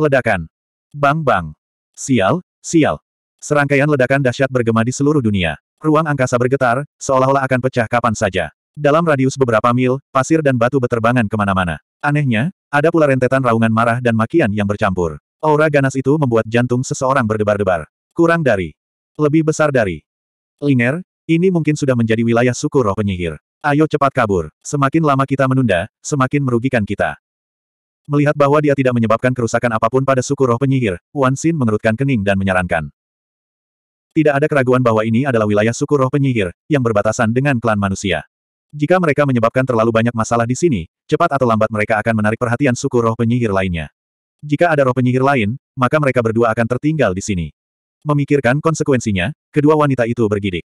Ledakan. Bang-bang. Sial, sial. Serangkaian ledakan dahsyat bergema di seluruh dunia. Ruang angkasa bergetar, seolah-olah akan pecah kapan saja. Dalam radius beberapa mil, pasir dan batu berterbangan kemana-mana. Anehnya, ada pula rentetan raungan marah dan makian yang bercampur. Aura ganas itu membuat jantung seseorang berdebar-debar. Kurang dari. Lebih besar dari. Linger, ini mungkin sudah menjadi wilayah suku roh penyihir. Ayo cepat kabur. Semakin lama kita menunda, semakin merugikan kita. Melihat bahwa dia tidak menyebabkan kerusakan apapun pada suku roh penyihir, Wan Xin mengerutkan kening dan menyarankan. Tidak ada keraguan bahwa ini adalah wilayah suku roh penyihir, yang berbatasan dengan klan manusia. Jika mereka menyebabkan terlalu banyak masalah di sini, cepat atau lambat mereka akan menarik perhatian suku roh penyihir lainnya. Jika ada roh penyihir lain, maka mereka berdua akan tertinggal di sini. Memikirkan konsekuensinya, kedua wanita itu bergidik.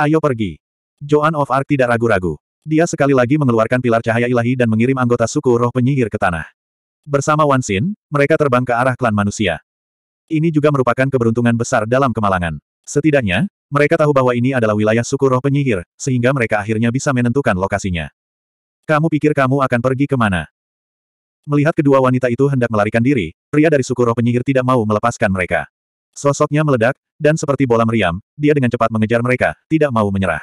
Ayo pergi. Joan of Arc tidak ragu-ragu. Dia sekali lagi mengeluarkan pilar cahaya ilahi dan mengirim anggota suku roh penyihir ke tanah. Bersama Wan Xin, mereka terbang ke arah klan manusia. Ini juga merupakan keberuntungan besar dalam kemalangan. Setidaknya, mereka tahu bahwa ini adalah wilayah suku roh penyihir, sehingga mereka akhirnya bisa menentukan lokasinya. Kamu pikir kamu akan pergi kemana? Melihat kedua wanita itu hendak melarikan diri, pria dari suku roh penyihir tidak mau melepaskan mereka. Sosoknya meledak, dan seperti bola meriam, dia dengan cepat mengejar mereka, tidak mau menyerah.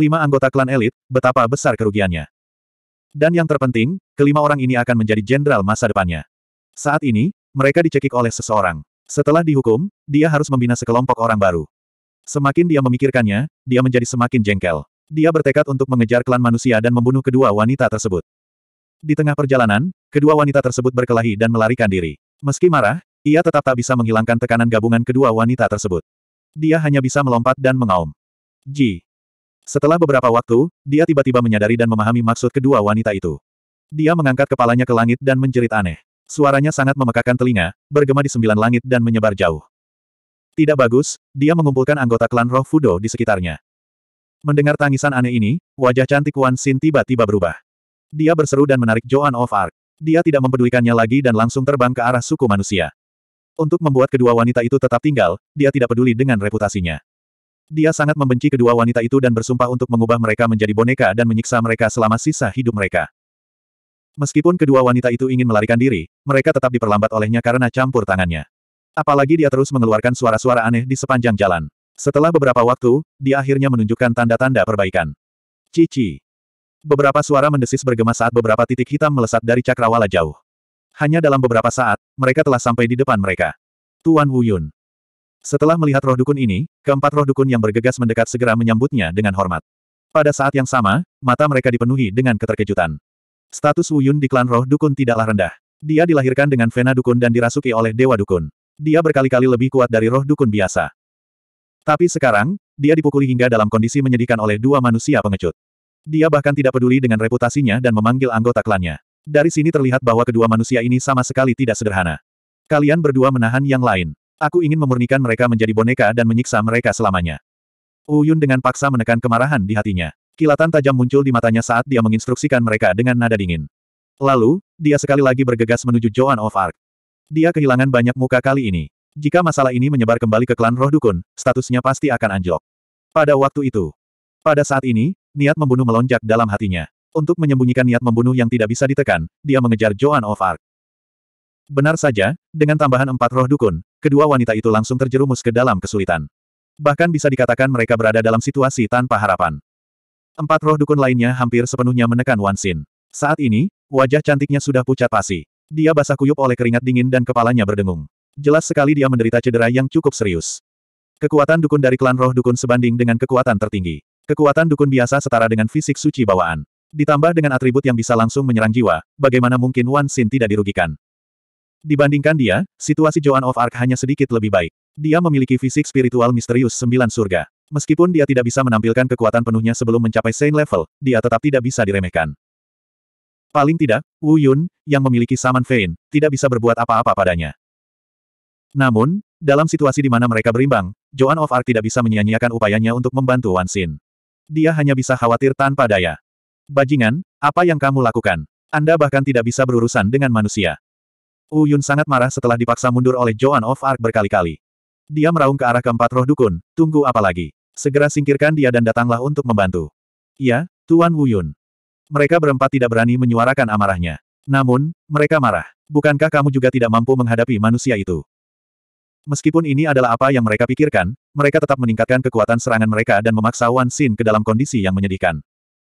Lima anggota klan elit, betapa besar kerugiannya. Dan yang terpenting, kelima orang ini akan menjadi jenderal masa depannya. Saat ini, mereka dicekik oleh seseorang. Setelah dihukum, dia harus membina sekelompok orang baru. Semakin dia memikirkannya, dia menjadi semakin jengkel. Dia bertekad untuk mengejar klan manusia dan membunuh kedua wanita tersebut. Di tengah perjalanan, kedua wanita tersebut berkelahi dan melarikan diri. Meski marah, ia tetap tak bisa menghilangkan tekanan gabungan kedua wanita tersebut. Dia hanya bisa melompat dan mengaum. Ji. Setelah beberapa waktu, dia tiba-tiba menyadari dan memahami maksud kedua wanita itu. Dia mengangkat kepalanya ke langit dan menjerit aneh. Suaranya sangat memekakan telinga, bergema di sembilan langit dan menyebar jauh. Tidak bagus, dia mengumpulkan anggota klan roh Fudo di sekitarnya. Mendengar tangisan aneh ini, wajah cantik Wan Xin tiba-tiba berubah. Dia berseru dan menarik Joan of Arc. Dia tidak mempedulikannya lagi dan langsung terbang ke arah suku manusia. Untuk membuat kedua wanita itu tetap tinggal, dia tidak peduli dengan reputasinya. Dia sangat membenci kedua wanita itu dan bersumpah untuk mengubah mereka menjadi boneka dan menyiksa mereka selama sisa hidup mereka. Meskipun kedua wanita itu ingin melarikan diri, mereka tetap diperlambat olehnya karena campur tangannya. Apalagi dia terus mengeluarkan suara-suara aneh di sepanjang jalan. Setelah beberapa waktu, dia akhirnya menunjukkan tanda-tanda perbaikan. Cici. Beberapa suara mendesis bergema saat beberapa titik hitam melesat dari cakrawala jauh. Hanya dalam beberapa saat, mereka telah sampai di depan mereka. Tuan Wuyun. Setelah melihat roh dukun ini, keempat roh dukun yang bergegas mendekat segera menyambutnya dengan hormat. Pada saat yang sama, mata mereka dipenuhi dengan keterkejutan. Status Wuyun di klan roh dukun tidaklah rendah. Dia dilahirkan dengan vena dukun dan dirasuki oleh dewa dukun. Dia berkali-kali lebih kuat dari roh dukun biasa. Tapi sekarang, dia dipukuli hingga dalam kondisi menyedihkan oleh dua manusia pengecut. Dia bahkan tidak peduli dengan reputasinya dan memanggil anggota klannya. Dari sini terlihat bahwa kedua manusia ini sama sekali tidak sederhana. Kalian berdua menahan yang lain. Aku ingin memurnikan mereka menjadi boneka dan menyiksa mereka selamanya. Uyun dengan paksa menekan kemarahan di hatinya. Kilatan tajam muncul di matanya saat dia menginstruksikan mereka dengan nada dingin. Lalu, dia sekali lagi bergegas menuju Joan of Arc. Dia kehilangan banyak muka kali ini. Jika masalah ini menyebar kembali ke klan roh dukun, statusnya pasti akan anjlok. Pada waktu itu. Pada saat ini, niat membunuh melonjak dalam hatinya. Untuk menyembunyikan niat membunuh yang tidak bisa ditekan, dia mengejar Joan of Arc. Benar saja, dengan tambahan empat roh dukun, kedua wanita itu langsung terjerumus ke dalam kesulitan. Bahkan bisa dikatakan mereka berada dalam situasi tanpa harapan. Empat roh dukun lainnya hampir sepenuhnya menekan Wan Xin. Saat ini, wajah cantiknya sudah pucat pasi. Dia basah kuyup oleh keringat dingin dan kepalanya berdengung. Jelas sekali dia menderita cedera yang cukup serius. Kekuatan dukun dari klan roh dukun sebanding dengan kekuatan tertinggi. Kekuatan dukun biasa setara dengan fisik suci bawaan. Ditambah dengan atribut yang bisa langsung menyerang jiwa, bagaimana mungkin Wan Xin tidak dirugikan? Dibandingkan dia, situasi Joan of Arc hanya sedikit lebih baik. Dia memiliki fisik spiritual misterius sembilan surga. Meskipun dia tidak bisa menampilkan kekuatan penuhnya sebelum mencapai Saint level, dia tetap tidak bisa diremehkan. Paling tidak, Wu Yun, yang memiliki Saman Fein, tidak bisa berbuat apa-apa padanya. Namun, dalam situasi di mana mereka berimbang, Joan of Arc tidak bisa menyia-nyiakan upayanya untuk membantu Wan Xin. Dia hanya bisa khawatir tanpa daya. Bajingan, apa yang kamu lakukan? Anda bahkan tidak bisa berurusan dengan manusia. Uyun sangat marah setelah dipaksa mundur oleh Joan of Arc berkali-kali. Dia meraung ke arah keempat roh dukun, tunggu apa lagi? Segera singkirkan dia dan datanglah untuk membantu. Ya, Tuan Wuyun. Mereka berempat tidak berani menyuarakan amarahnya. Namun, mereka marah. Bukankah kamu juga tidak mampu menghadapi manusia itu? Meskipun ini adalah apa yang mereka pikirkan, mereka tetap meningkatkan kekuatan serangan mereka dan memaksa Wan Xin ke dalam kondisi yang menyedihkan.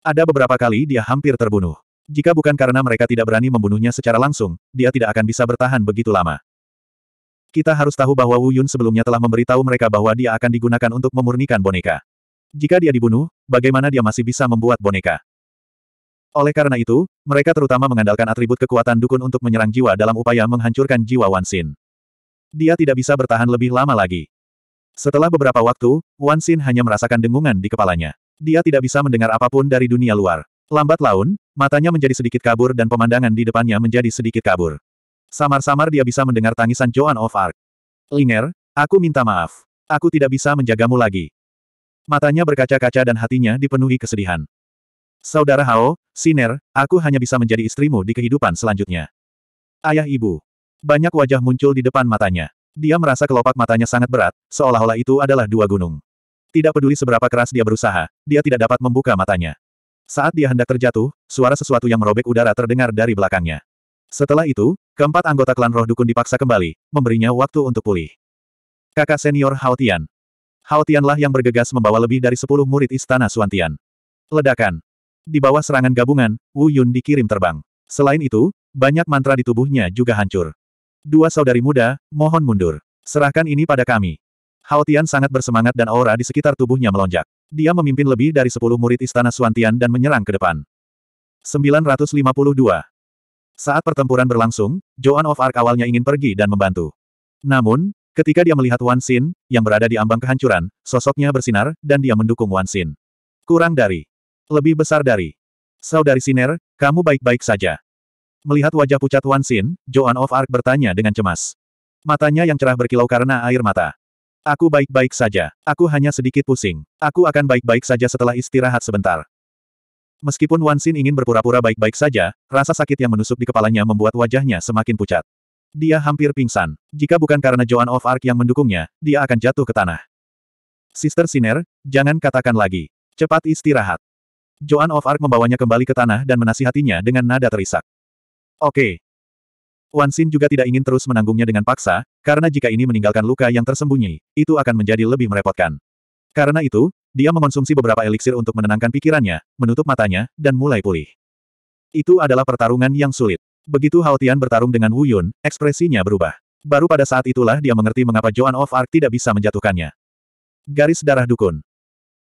Ada beberapa kali dia hampir terbunuh. Jika bukan karena mereka tidak berani membunuhnya secara langsung, dia tidak akan bisa bertahan begitu lama. Kita harus tahu bahwa Wu Yun sebelumnya telah memberitahu mereka bahwa dia akan digunakan untuk memurnikan boneka. Jika dia dibunuh, bagaimana dia masih bisa membuat boneka? Oleh karena itu, mereka terutama mengandalkan atribut kekuatan dukun untuk menyerang jiwa dalam upaya menghancurkan jiwa Wan Xin. Dia tidak bisa bertahan lebih lama lagi. Setelah beberapa waktu, Wan Xin hanya merasakan dengungan di kepalanya. Dia tidak bisa mendengar apapun dari dunia luar. Lambat laun, matanya menjadi sedikit kabur dan pemandangan di depannya menjadi sedikit kabur. Samar-samar dia bisa mendengar tangisan Joan of Arc. Linger, aku minta maaf. Aku tidak bisa menjagamu lagi. Matanya berkaca-kaca dan hatinya dipenuhi kesedihan. Saudara Hao, Siner, aku hanya bisa menjadi istrimu di kehidupan selanjutnya. Ayah ibu. Banyak wajah muncul di depan matanya. Dia merasa kelopak matanya sangat berat, seolah-olah itu adalah dua gunung. Tidak peduli seberapa keras dia berusaha, dia tidak dapat membuka matanya. Saat dia hendak terjatuh, suara sesuatu yang merobek udara terdengar dari belakangnya. Setelah itu, keempat anggota klan roh dukun dipaksa kembali, memberinya waktu untuk pulih. Kakak senior Haotian. Haotianlah yang bergegas membawa lebih dari sepuluh murid istana Suantian. Ledakan. Di bawah serangan gabungan, Wu Yun dikirim terbang. Selain itu, banyak mantra di tubuhnya juga hancur. Dua saudari muda, mohon mundur. Serahkan ini pada kami. Tian sangat bersemangat dan aura di sekitar tubuhnya melonjak. Dia memimpin lebih dari sepuluh murid istana Suantian dan menyerang ke depan. 952. Saat pertempuran berlangsung, Joan of Arc awalnya ingin pergi dan membantu. Namun, ketika dia melihat Wan Xin, yang berada di ambang kehancuran, sosoknya bersinar, dan dia mendukung Wan Xin. Kurang dari. Lebih besar dari. Saudari Siner, kamu baik-baik saja. Melihat wajah pucat Wan Xin, Joan of Arc bertanya dengan cemas. Matanya yang cerah berkilau karena air mata. Aku baik-baik saja. Aku hanya sedikit pusing. Aku akan baik-baik saja setelah istirahat sebentar. Meskipun Wan Xin ingin berpura-pura baik-baik saja, rasa sakit yang menusuk di kepalanya membuat wajahnya semakin pucat. Dia hampir pingsan. Jika bukan karena Joan of Arc yang mendukungnya, dia akan jatuh ke tanah. Sister Siner, jangan katakan lagi. Cepat istirahat. Joan of Arc membawanya kembali ke tanah dan menasihatinya dengan nada terisak. Oke, Wan Xin juga tidak ingin terus menanggungnya dengan paksa, karena jika ini meninggalkan luka yang tersembunyi, itu akan menjadi lebih merepotkan. Karena itu, dia mengonsumsi beberapa eliksir untuk menenangkan pikirannya, menutup matanya, dan mulai pulih. Itu adalah pertarungan yang sulit. Begitu Hao Tian bertarung dengan Wu Yun, ekspresinya berubah. Baru pada saat itulah dia mengerti mengapa Joan of Arc tidak bisa menjatuhkannya. Garis darah dukun.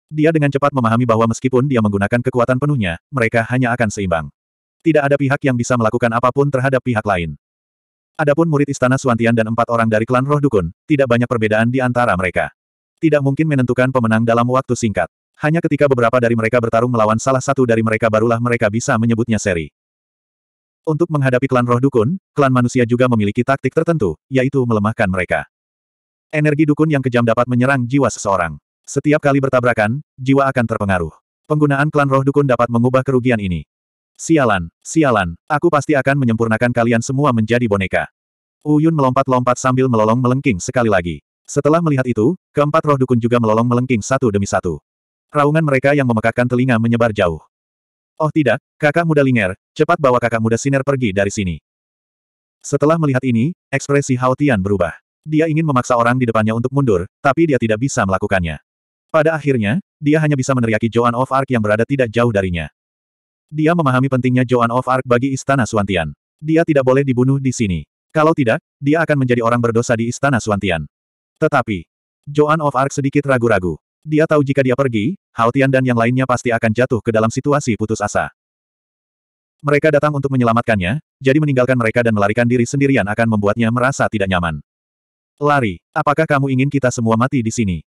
Dia dengan cepat memahami bahwa meskipun dia menggunakan kekuatan penuhnya, mereka hanya akan seimbang. Tidak ada pihak yang bisa melakukan apapun terhadap pihak lain. Adapun murid Istana Suantian dan empat orang dari klan Roh Dukun, tidak banyak perbedaan di antara mereka. Tidak mungkin menentukan pemenang dalam waktu singkat. Hanya ketika beberapa dari mereka bertarung melawan salah satu dari mereka barulah mereka bisa menyebutnya seri. Untuk menghadapi klan Roh Dukun, klan manusia juga memiliki taktik tertentu, yaitu melemahkan mereka. Energi dukun yang kejam dapat menyerang jiwa seseorang. Setiap kali bertabrakan, jiwa akan terpengaruh. Penggunaan klan Roh Dukun dapat mengubah kerugian ini. Sialan, sialan, aku pasti akan menyempurnakan kalian semua menjadi boneka. Uyun melompat-lompat sambil melolong melengking sekali lagi. Setelah melihat itu, keempat roh dukun juga melolong melengking satu demi satu. Raungan mereka yang memekakkan telinga menyebar jauh. Oh tidak, kakak muda Linger, cepat bawa kakak muda Siner pergi dari sini. Setelah melihat ini, ekspresi Hao Tian berubah. Dia ingin memaksa orang di depannya untuk mundur, tapi dia tidak bisa melakukannya. Pada akhirnya, dia hanya bisa meneriaki Joan of Arc yang berada tidak jauh darinya. Dia memahami pentingnya Joan of Arc bagi Istana Suantian. Dia tidak boleh dibunuh di sini. Kalau tidak, dia akan menjadi orang berdosa di Istana Suantian. Tetapi, Joan of Arc sedikit ragu-ragu. Dia tahu jika dia pergi, Haotian dan yang lainnya pasti akan jatuh ke dalam situasi putus asa. Mereka datang untuk menyelamatkannya, jadi meninggalkan mereka dan melarikan diri sendirian akan membuatnya merasa tidak nyaman. Lari, apakah kamu ingin kita semua mati di sini?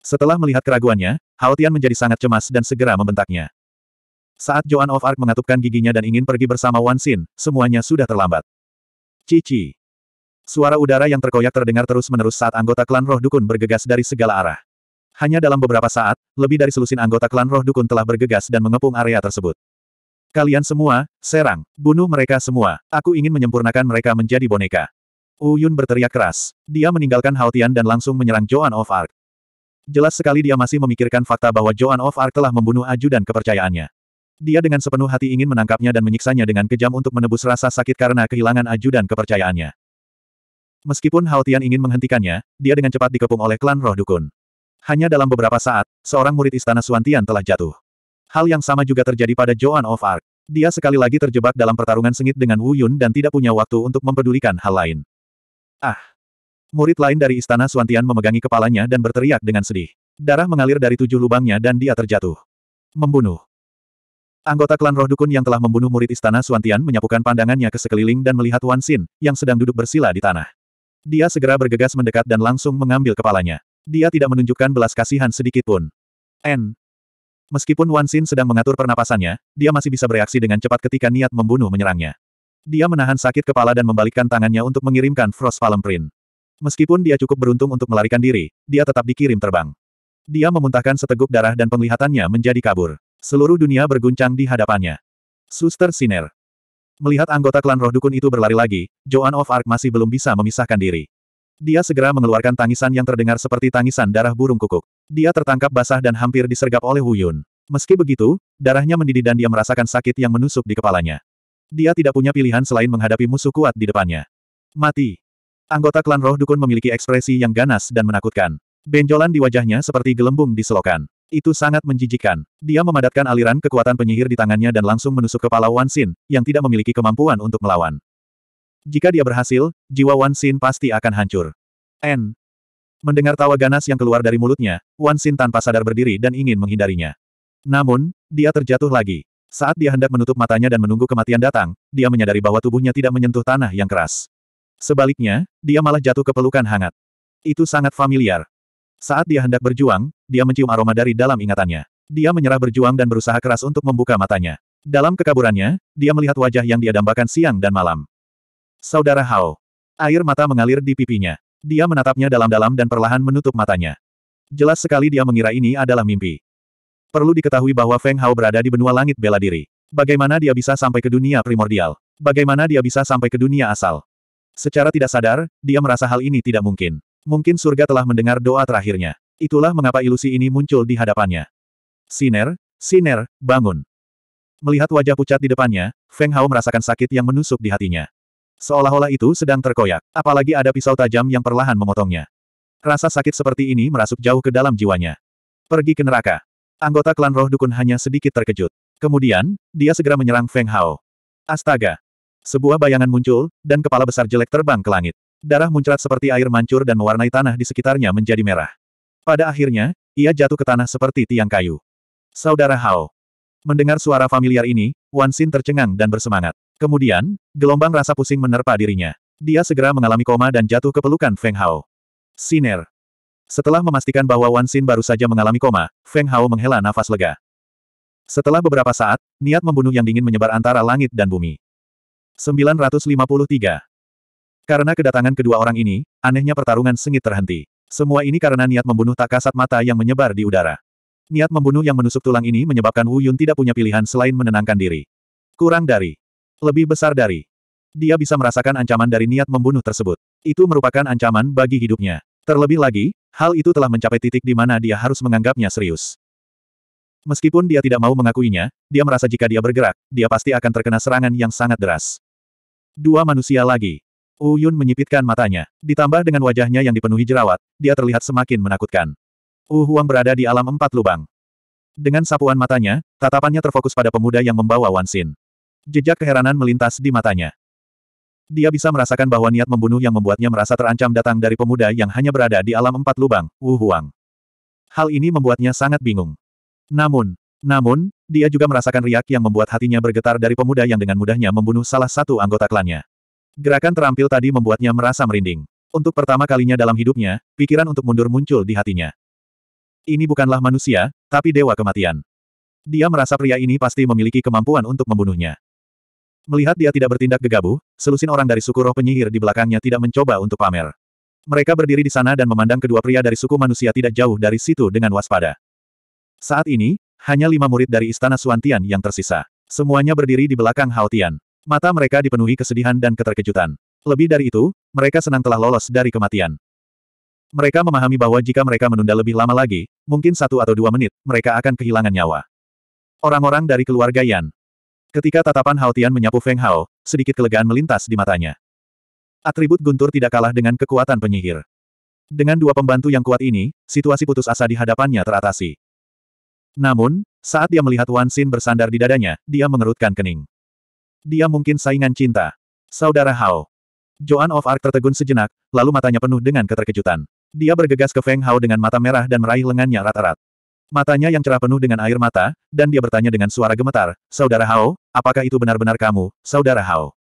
Setelah melihat keraguannya, Haotian menjadi sangat cemas dan segera membentaknya. Saat Joan of Arc mengatupkan giginya dan ingin pergi bersama Wan Xin, semuanya sudah terlambat. Cici. Suara udara yang terkoyak terdengar terus-menerus saat anggota klan roh dukun bergegas dari segala arah. Hanya dalam beberapa saat, lebih dari selusin anggota klan roh dukun telah bergegas dan mengepung area tersebut. Kalian semua, serang, bunuh mereka semua, aku ingin menyempurnakan mereka menjadi boneka. Uyun berteriak keras. Dia meninggalkan Haotian dan langsung menyerang Joan of Arc. Jelas sekali dia masih memikirkan fakta bahwa Joan of Arc telah membunuh Aju dan kepercayaannya. Dia dengan sepenuh hati ingin menangkapnya dan menyiksanya dengan kejam untuk menebus rasa sakit karena kehilangan ajudan kepercayaannya. Meskipun Haotian ingin menghentikannya, dia dengan cepat dikepung oleh klan roh dukun. Hanya dalam beberapa saat, seorang murid istana Suantian telah jatuh. Hal yang sama juga terjadi pada Joan of Arc. Dia sekali lagi terjebak dalam pertarungan sengit dengan Wu Yun dan tidak punya waktu untuk mempedulikan hal lain. Ah! Murid lain dari istana Suantian memegangi kepalanya dan berteriak dengan sedih. Darah mengalir dari tujuh lubangnya dan dia terjatuh. Membunuh. Anggota klan roh dukun yang telah membunuh murid istana Suantian menyapukan pandangannya ke sekeliling dan melihat Wan Xin, yang sedang duduk bersila di tanah. Dia segera bergegas mendekat dan langsung mengambil kepalanya. Dia tidak menunjukkan belas kasihan sedikitpun. N. Meskipun Wan Xin sedang mengatur pernapasannya, dia masih bisa bereaksi dengan cepat ketika niat membunuh menyerangnya. Dia menahan sakit kepala dan membalikkan tangannya untuk mengirimkan Frost Palm Print. Meskipun dia cukup beruntung untuk melarikan diri, dia tetap dikirim terbang. Dia memuntahkan seteguk darah dan penglihatannya menjadi kabur. Seluruh dunia berguncang di hadapannya. Suster Siner. Melihat anggota klan roh dukun itu berlari lagi, Joan of Arc masih belum bisa memisahkan diri. Dia segera mengeluarkan tangisan yang terdengar seperti tangisan darah burung kukuk. Dia tertangkap basah dan hampir disergap oleh Huyun. Meski begitu, darahnya mendidih dan dia merasakan sakit yang menusuk di kepalanya. Dia tidak punya pilihan selain menghadapi musuh kuat di depannya. Mati. Anggota klan roh dukun memiliki ekspresi yang ganas dan menakutkan. Benjolan di wajahnya seperti gelembung di selokan. Itu sangat menjijikan. Dia memadatkan aliran kekuatan penyihir di tangannya dan langsung menusuk kepala Wan Xin, yang tidak memiliki kemampuan untuk melawan. Jika dia berhasil, jiwa Wan Xin pasti akan hancur. N. Mendengar tawa ganas yang keluar dari mulutnya, Wan Xin tanpa sadar berdiri dan ingin menghindarinya. Namun, dia terjatuh lagi. Saat dia hendak menutup matanya dan menunggu kematian datang, dia menyadari bahwa tubuhnya tidak menyentuh tanah yang keras. Sebaliknya, dia malah jatuh ke pelukan hangat. Itu sangat familiar. Saat dia hendak berjuang, dia mencium aroma dari dalam ingatannya. Dia menyerah berjuang dan berusaha keras untuk membuka matanya. Dalam kekaburannya, dia melihat wajah yang dia dambakan siang dan malam. Saudara Hao. Air mata mengalir di pipinya. Dia menatapnya dalam-dalam dan perlahan menutup matanya. Jelas sekali dia mengira ini adalah mimpi. Perlu diketahui bahwa Feng Hao berada di benua langit bela diri. Bagaimana dia bisa sampai ke dunia primordial? Bagaimana dia bisa sampai ke dunia asal? Secara tidak sadar, dia merasa hal ini tidak mungkin. Mungkin surga telah mendengar doa terakhirnya. Itulah mengapa ilusi ini muncul di hadapannya. Siner, Siner, bangun. Melihat wajah pucat di depannya, Feng Hao merasakan sakit yang menusuk di hatinya. Seolah-olah itu sedang terkoyak, apalagi ada pisau tajam yang perlahan memotongnya. Rasa sakit seperti ini merasuk jauh ke dalam jiwanya. Pergi ke neraka. Anggota klan roh dukun hanya sedikit terkejut. Kemudian, dia segera menyerang Feng Hao. Astaga! Sebuah bayangan muncul, dan kepala besar jelek terbang ke langit. Darah muncrat seperti air mancur dan mewarnai tanah di sekitarnya menjadi merah. Pada akhirnya, ia jatuh ke tanah seperti tiang kayu. Saudara Hao. Mendengar suara familiar ini, Wan Xin tercengang dan bersemangat. Kemudian, gelombang rasa pusing menerpa dirinya. Dia segera mengalami koma dan jatuh ke pelukan Feng Hao. Siner. Setelah memastikan bahwa Wan Xin baru saja mengalami koma, Feng Hao menghela nafas lega. Setelah beberapa saat, niat membunuh yang dingin menyebar antara langit dan bumi. 953. Karena kedatangan kedua orang ini, anehnya pertarungan sengit terhenti. Semua ini karena niat membunuh tak kasat mata yang menyebar di udara. Niat membunuh yang menusuk tulang ini menyebabkan Wu Yun tidak punya pilihan selain menenangkan diri. Kurang dari. Lebih besar dari. Dia bisa merasakan ancaman dari niat membunuh tersebut. Itu merupakan ancaman bagi hidupnya. Terlebih lagi, hal itu telah mencapai titik di mana dia harus menganggapnya serius. Meskipun dia tidak mau mengakuinya, dia merasa jika dia bergerak, dia pasti akan terkena serangan yang sangat deras. Dua manusia lagi. Uyun menyipitkan matanya. Ditambah dengan wajahnya yang dipenuhi jerawat, dia terlihat semakin menakutkan. Wu Huang berada di alam empat lubang. Dengan sapuan matanya, tatapannya terfokus pada pemuda yang membawa Wansin. Jejak keheranan melintas di matanya. Dia bisa merasakan bahwa niat membunuh yang membuatnya merasa terancam datang dari pemuda yang hanya berada di alam empat lubang, Wu Huang. Hal ini membuatnya sangat bingung. Namun, namun, dia juga merasakan riak yang membuat hatinya bergetar dari pemuda yang dengan mudahnya membunuh salah satu anggota klannya. Gerakan terampil tadi membuatnya merasa merinding. Untuk pertama kalinya dalam hidupnya, pikiran untuk mundur muncul di hatinya. Ini bukanlah manusia, tapi dewa kematian. Dia merasa pria ini pasti memiliki kemampuan untuk membunuhnya. Melihat dia tidak bertindak gegabah, selusin orang dari suku roh penyihir di belakangnya tidak mencoba untuk pamer. Mereka berdiri di sana dan memandang kedua pria dari suku manusia tidak jauh dari situ dengan waspada. Saat ini, hanya lima murid dari istana Suantian yang tersisa. Semuanya berdiri di belakang Haotian. Mata mereka dipenuhi kesedihan dan keterkejutan. Lebih dari itu, mereka senang telah lolos dari kematian. Mereka memahami bahwa jika mereka menunda lebih lama lagi, mungkin satu atau dua menit, mereka akan kehilangan nyawa. Orang-orang dari keluarga Yan. Ketika tatapan Hao Tian menyapu Feng Hao, sedikit kelegaan melintas di matanya. Atribut guntur tidak kalah dengan kekuatan penyihir. Dengan dua pembantu yang kuat ini, situasi putus asa di hadapannya teratasi. Namun, saat dia melihat Wan Xin bersandar di dadanya, dia mengerutkan kening. Dia mungkin saingan cinta. Saudara Hao. Joan of Arc tertegun sejenak, lalu matanya penuh dengan keterkejutan. Dia bergegas ke Feng Hao dengan mata merah dan meraih lengannya rat-rat. Matanya yang cerah penuh dengan air mata, dan dia bertanya dengan suara gemetar, Saudara Hao, apakah itu benar-benar kamu, Saudara Hao?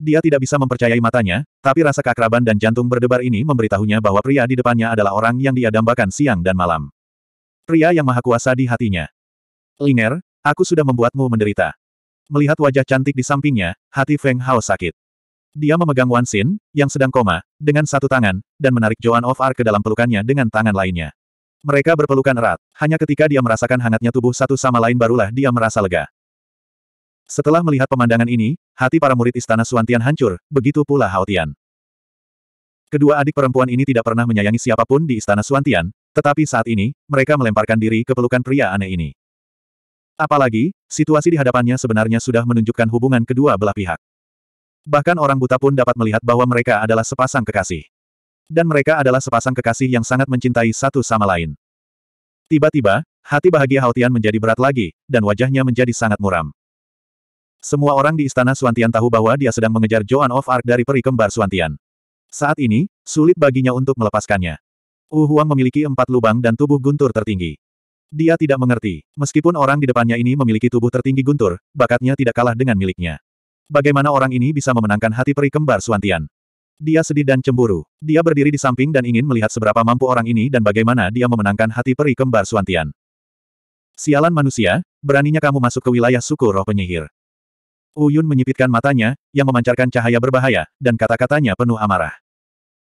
Dia tidak bisa mempercayai matanya, tapi rasa keakraban dan jantung berdebar ini memberitahunya bahwa pria di depannya adalah orang yang dia dambakan siang dan malam. Pria yang maha kuasa di hatinya. Linger, aku sudah membuatmu menderita. Melihat wajah cantik di sampingnya, hati Feng Hao sakit. Dia memegang Wan Xin, yang sedang koma, dengan satu tangan, dan menarik Joan of Arc ke dalam pelukannya dengan tangan lainnya. Mereka berpelukan erat, hanya ketika dia merasakan hangatnya tubuh satu sama lain barulah dia merasa lega. Setelah melihat pemandangan ini, hati para murid istana Suantian hancur, begitu pula Haotian. Kedua adik perempuan ini tidak pernah menyayangi siapapun di istana Suantian, tetapi saat ini, mereka melemparkan diri ke pelukan pria aneh ini. Apalagi, situasi di hadapannya sebenarnya sudah menunjukkan hubungan kedua belah pihak. Bahkan orang buta pun dapat melihat bahwa mereka adalah sepasang kekasih. Dan mereka adalah sepasang kekasih yang sangat mencintai satu sama lain. Tiba-tiba, hati bahagia Haotian menjadi berat lagi, dan wajahnya menjadi sangat muram. Semua orang di istana Suantian tahu bahwa dia sedang mengejar Joan of Arc dari peri kembar Suantian. Saat ini, sulit baginya untuk melepaskannya. Wu Huang memiliki empat lubang dan tubuh guntur tertinggi. Dia tidak mengerti, meskipun orang di depannya ini memiliki tubuh tertinggi guntur, bakatnya tidak kalah dengan miliknya. Bagaimana orang ini bisa memenangkan hati peri kembar Suantian? Dia sedih dan cemburu. Dia berdiri di samping dan ingin melihat seberapa mampu orang ini dan bagaimana dia memenangkan hati peri kembar Suantian. Sialan manusia, beraninya kamu masuk ke wilayah suku roh penyihir. Uyun menyipitkan matanya, yang memancarkan cahaya berbahaya, dan kata-katanya penuh amarah.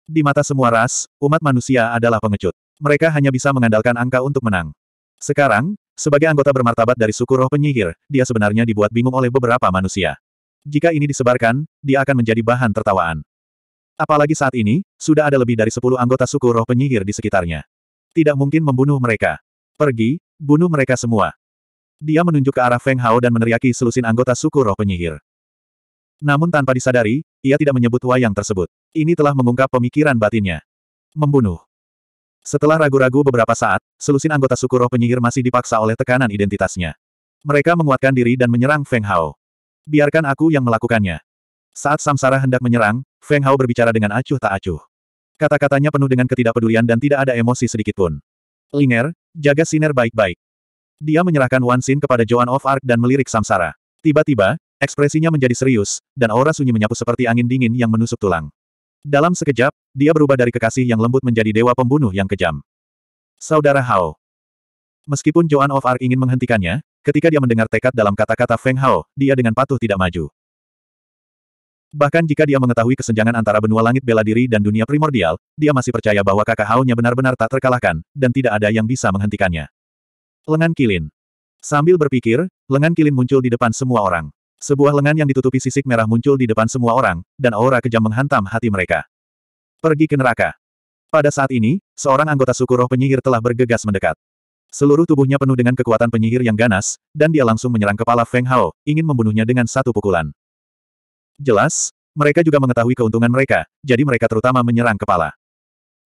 Di mata semua ras, umat manusia adalah pengecut. Mereka hanya bisa mengandalkan angka untuk menang. Sekarang, sebagai anggota bermartabat dari suku roh penyihir, dia sebenarnya dibuat bingung oleh beberapa manusia. Jika ini disebarkan, dia akan menjadi bahan tertawaan. Apalagi saat ini, sudah ada lebih dari 10 anggota suku roh penyihir di sekitarnya. Tidak mungkin membunuh mereka. Pergi, bunuh mereka semua. Dia menunjuk ke arah Feng Hao dan meneriaki selusin anggota suku roh penyihir. Namun tanpa disadari, ia tidak menyebut wayang tersebut. Ini telah mengungkap pemikiran batinnya. Membunuh. Setelah ragu-ragu beberapa saat, selusin anggota suku roh penyihir masih dipaksa oleh tekanan identitasnya. Mereka menguatkan diri dan menyerang Feng Hao. Biarkan aku yang melakukannya. Saat Samsara hendak menyerang, Feng Hao berbicara dengan acuh tak acuh. Kata-katanya penuh dengan ketidakpedulian dan tidak ada emosi sedikitpun. Linger, jaga Siner baik-baik. Dia menyerahkan Wan Xin kepada Joan of Arc dan melirik Samsara. Tiba-tiba, ekspresinya menjadi serius, dan aura sunyi menyapu seperti angin dingin yang menusuk tulang. Dalam sekejap, dia berubah dari kekasih yang lembut menjadi dewa pembunuh yang kejam. Saudara Hao. Meskipun Joan of Arc ingin menghentikannya, ketika dia mendengar tekad dalam kata-kata Feng Hao, dia dengan patuh tidak maju. Bahkan jika dia mengetahui kesenjangan antara benua langit bela diri dan dunia primordial, dia masih percaya bahwa kakak Hao-nya benar-benar tak terkalahkan, dan tidak ada yang bisa menghentikannya. Lengan Kilin. Sambil berpikir, lengan Kilin muncul di depan semua orang. Sebuah lengan yang ditutupi sisik merah muncul di depan semua orang, dan aura kejam menghantam hati mereka. Pergi ke neraka. Pada saat ini, seorang anggota suku roh penyihir telah bergegas mendekat. Seluruh tubuhnya penuh dengan kekuatan penyihir yang ganas, dan dia langsung menyerang kepala Feng Hao, ingin membunuhnya dengan satu pukulan. Jelas, mereka juga mengetahui keuntungan mereka, jadi mereka terutama menyerang kepala.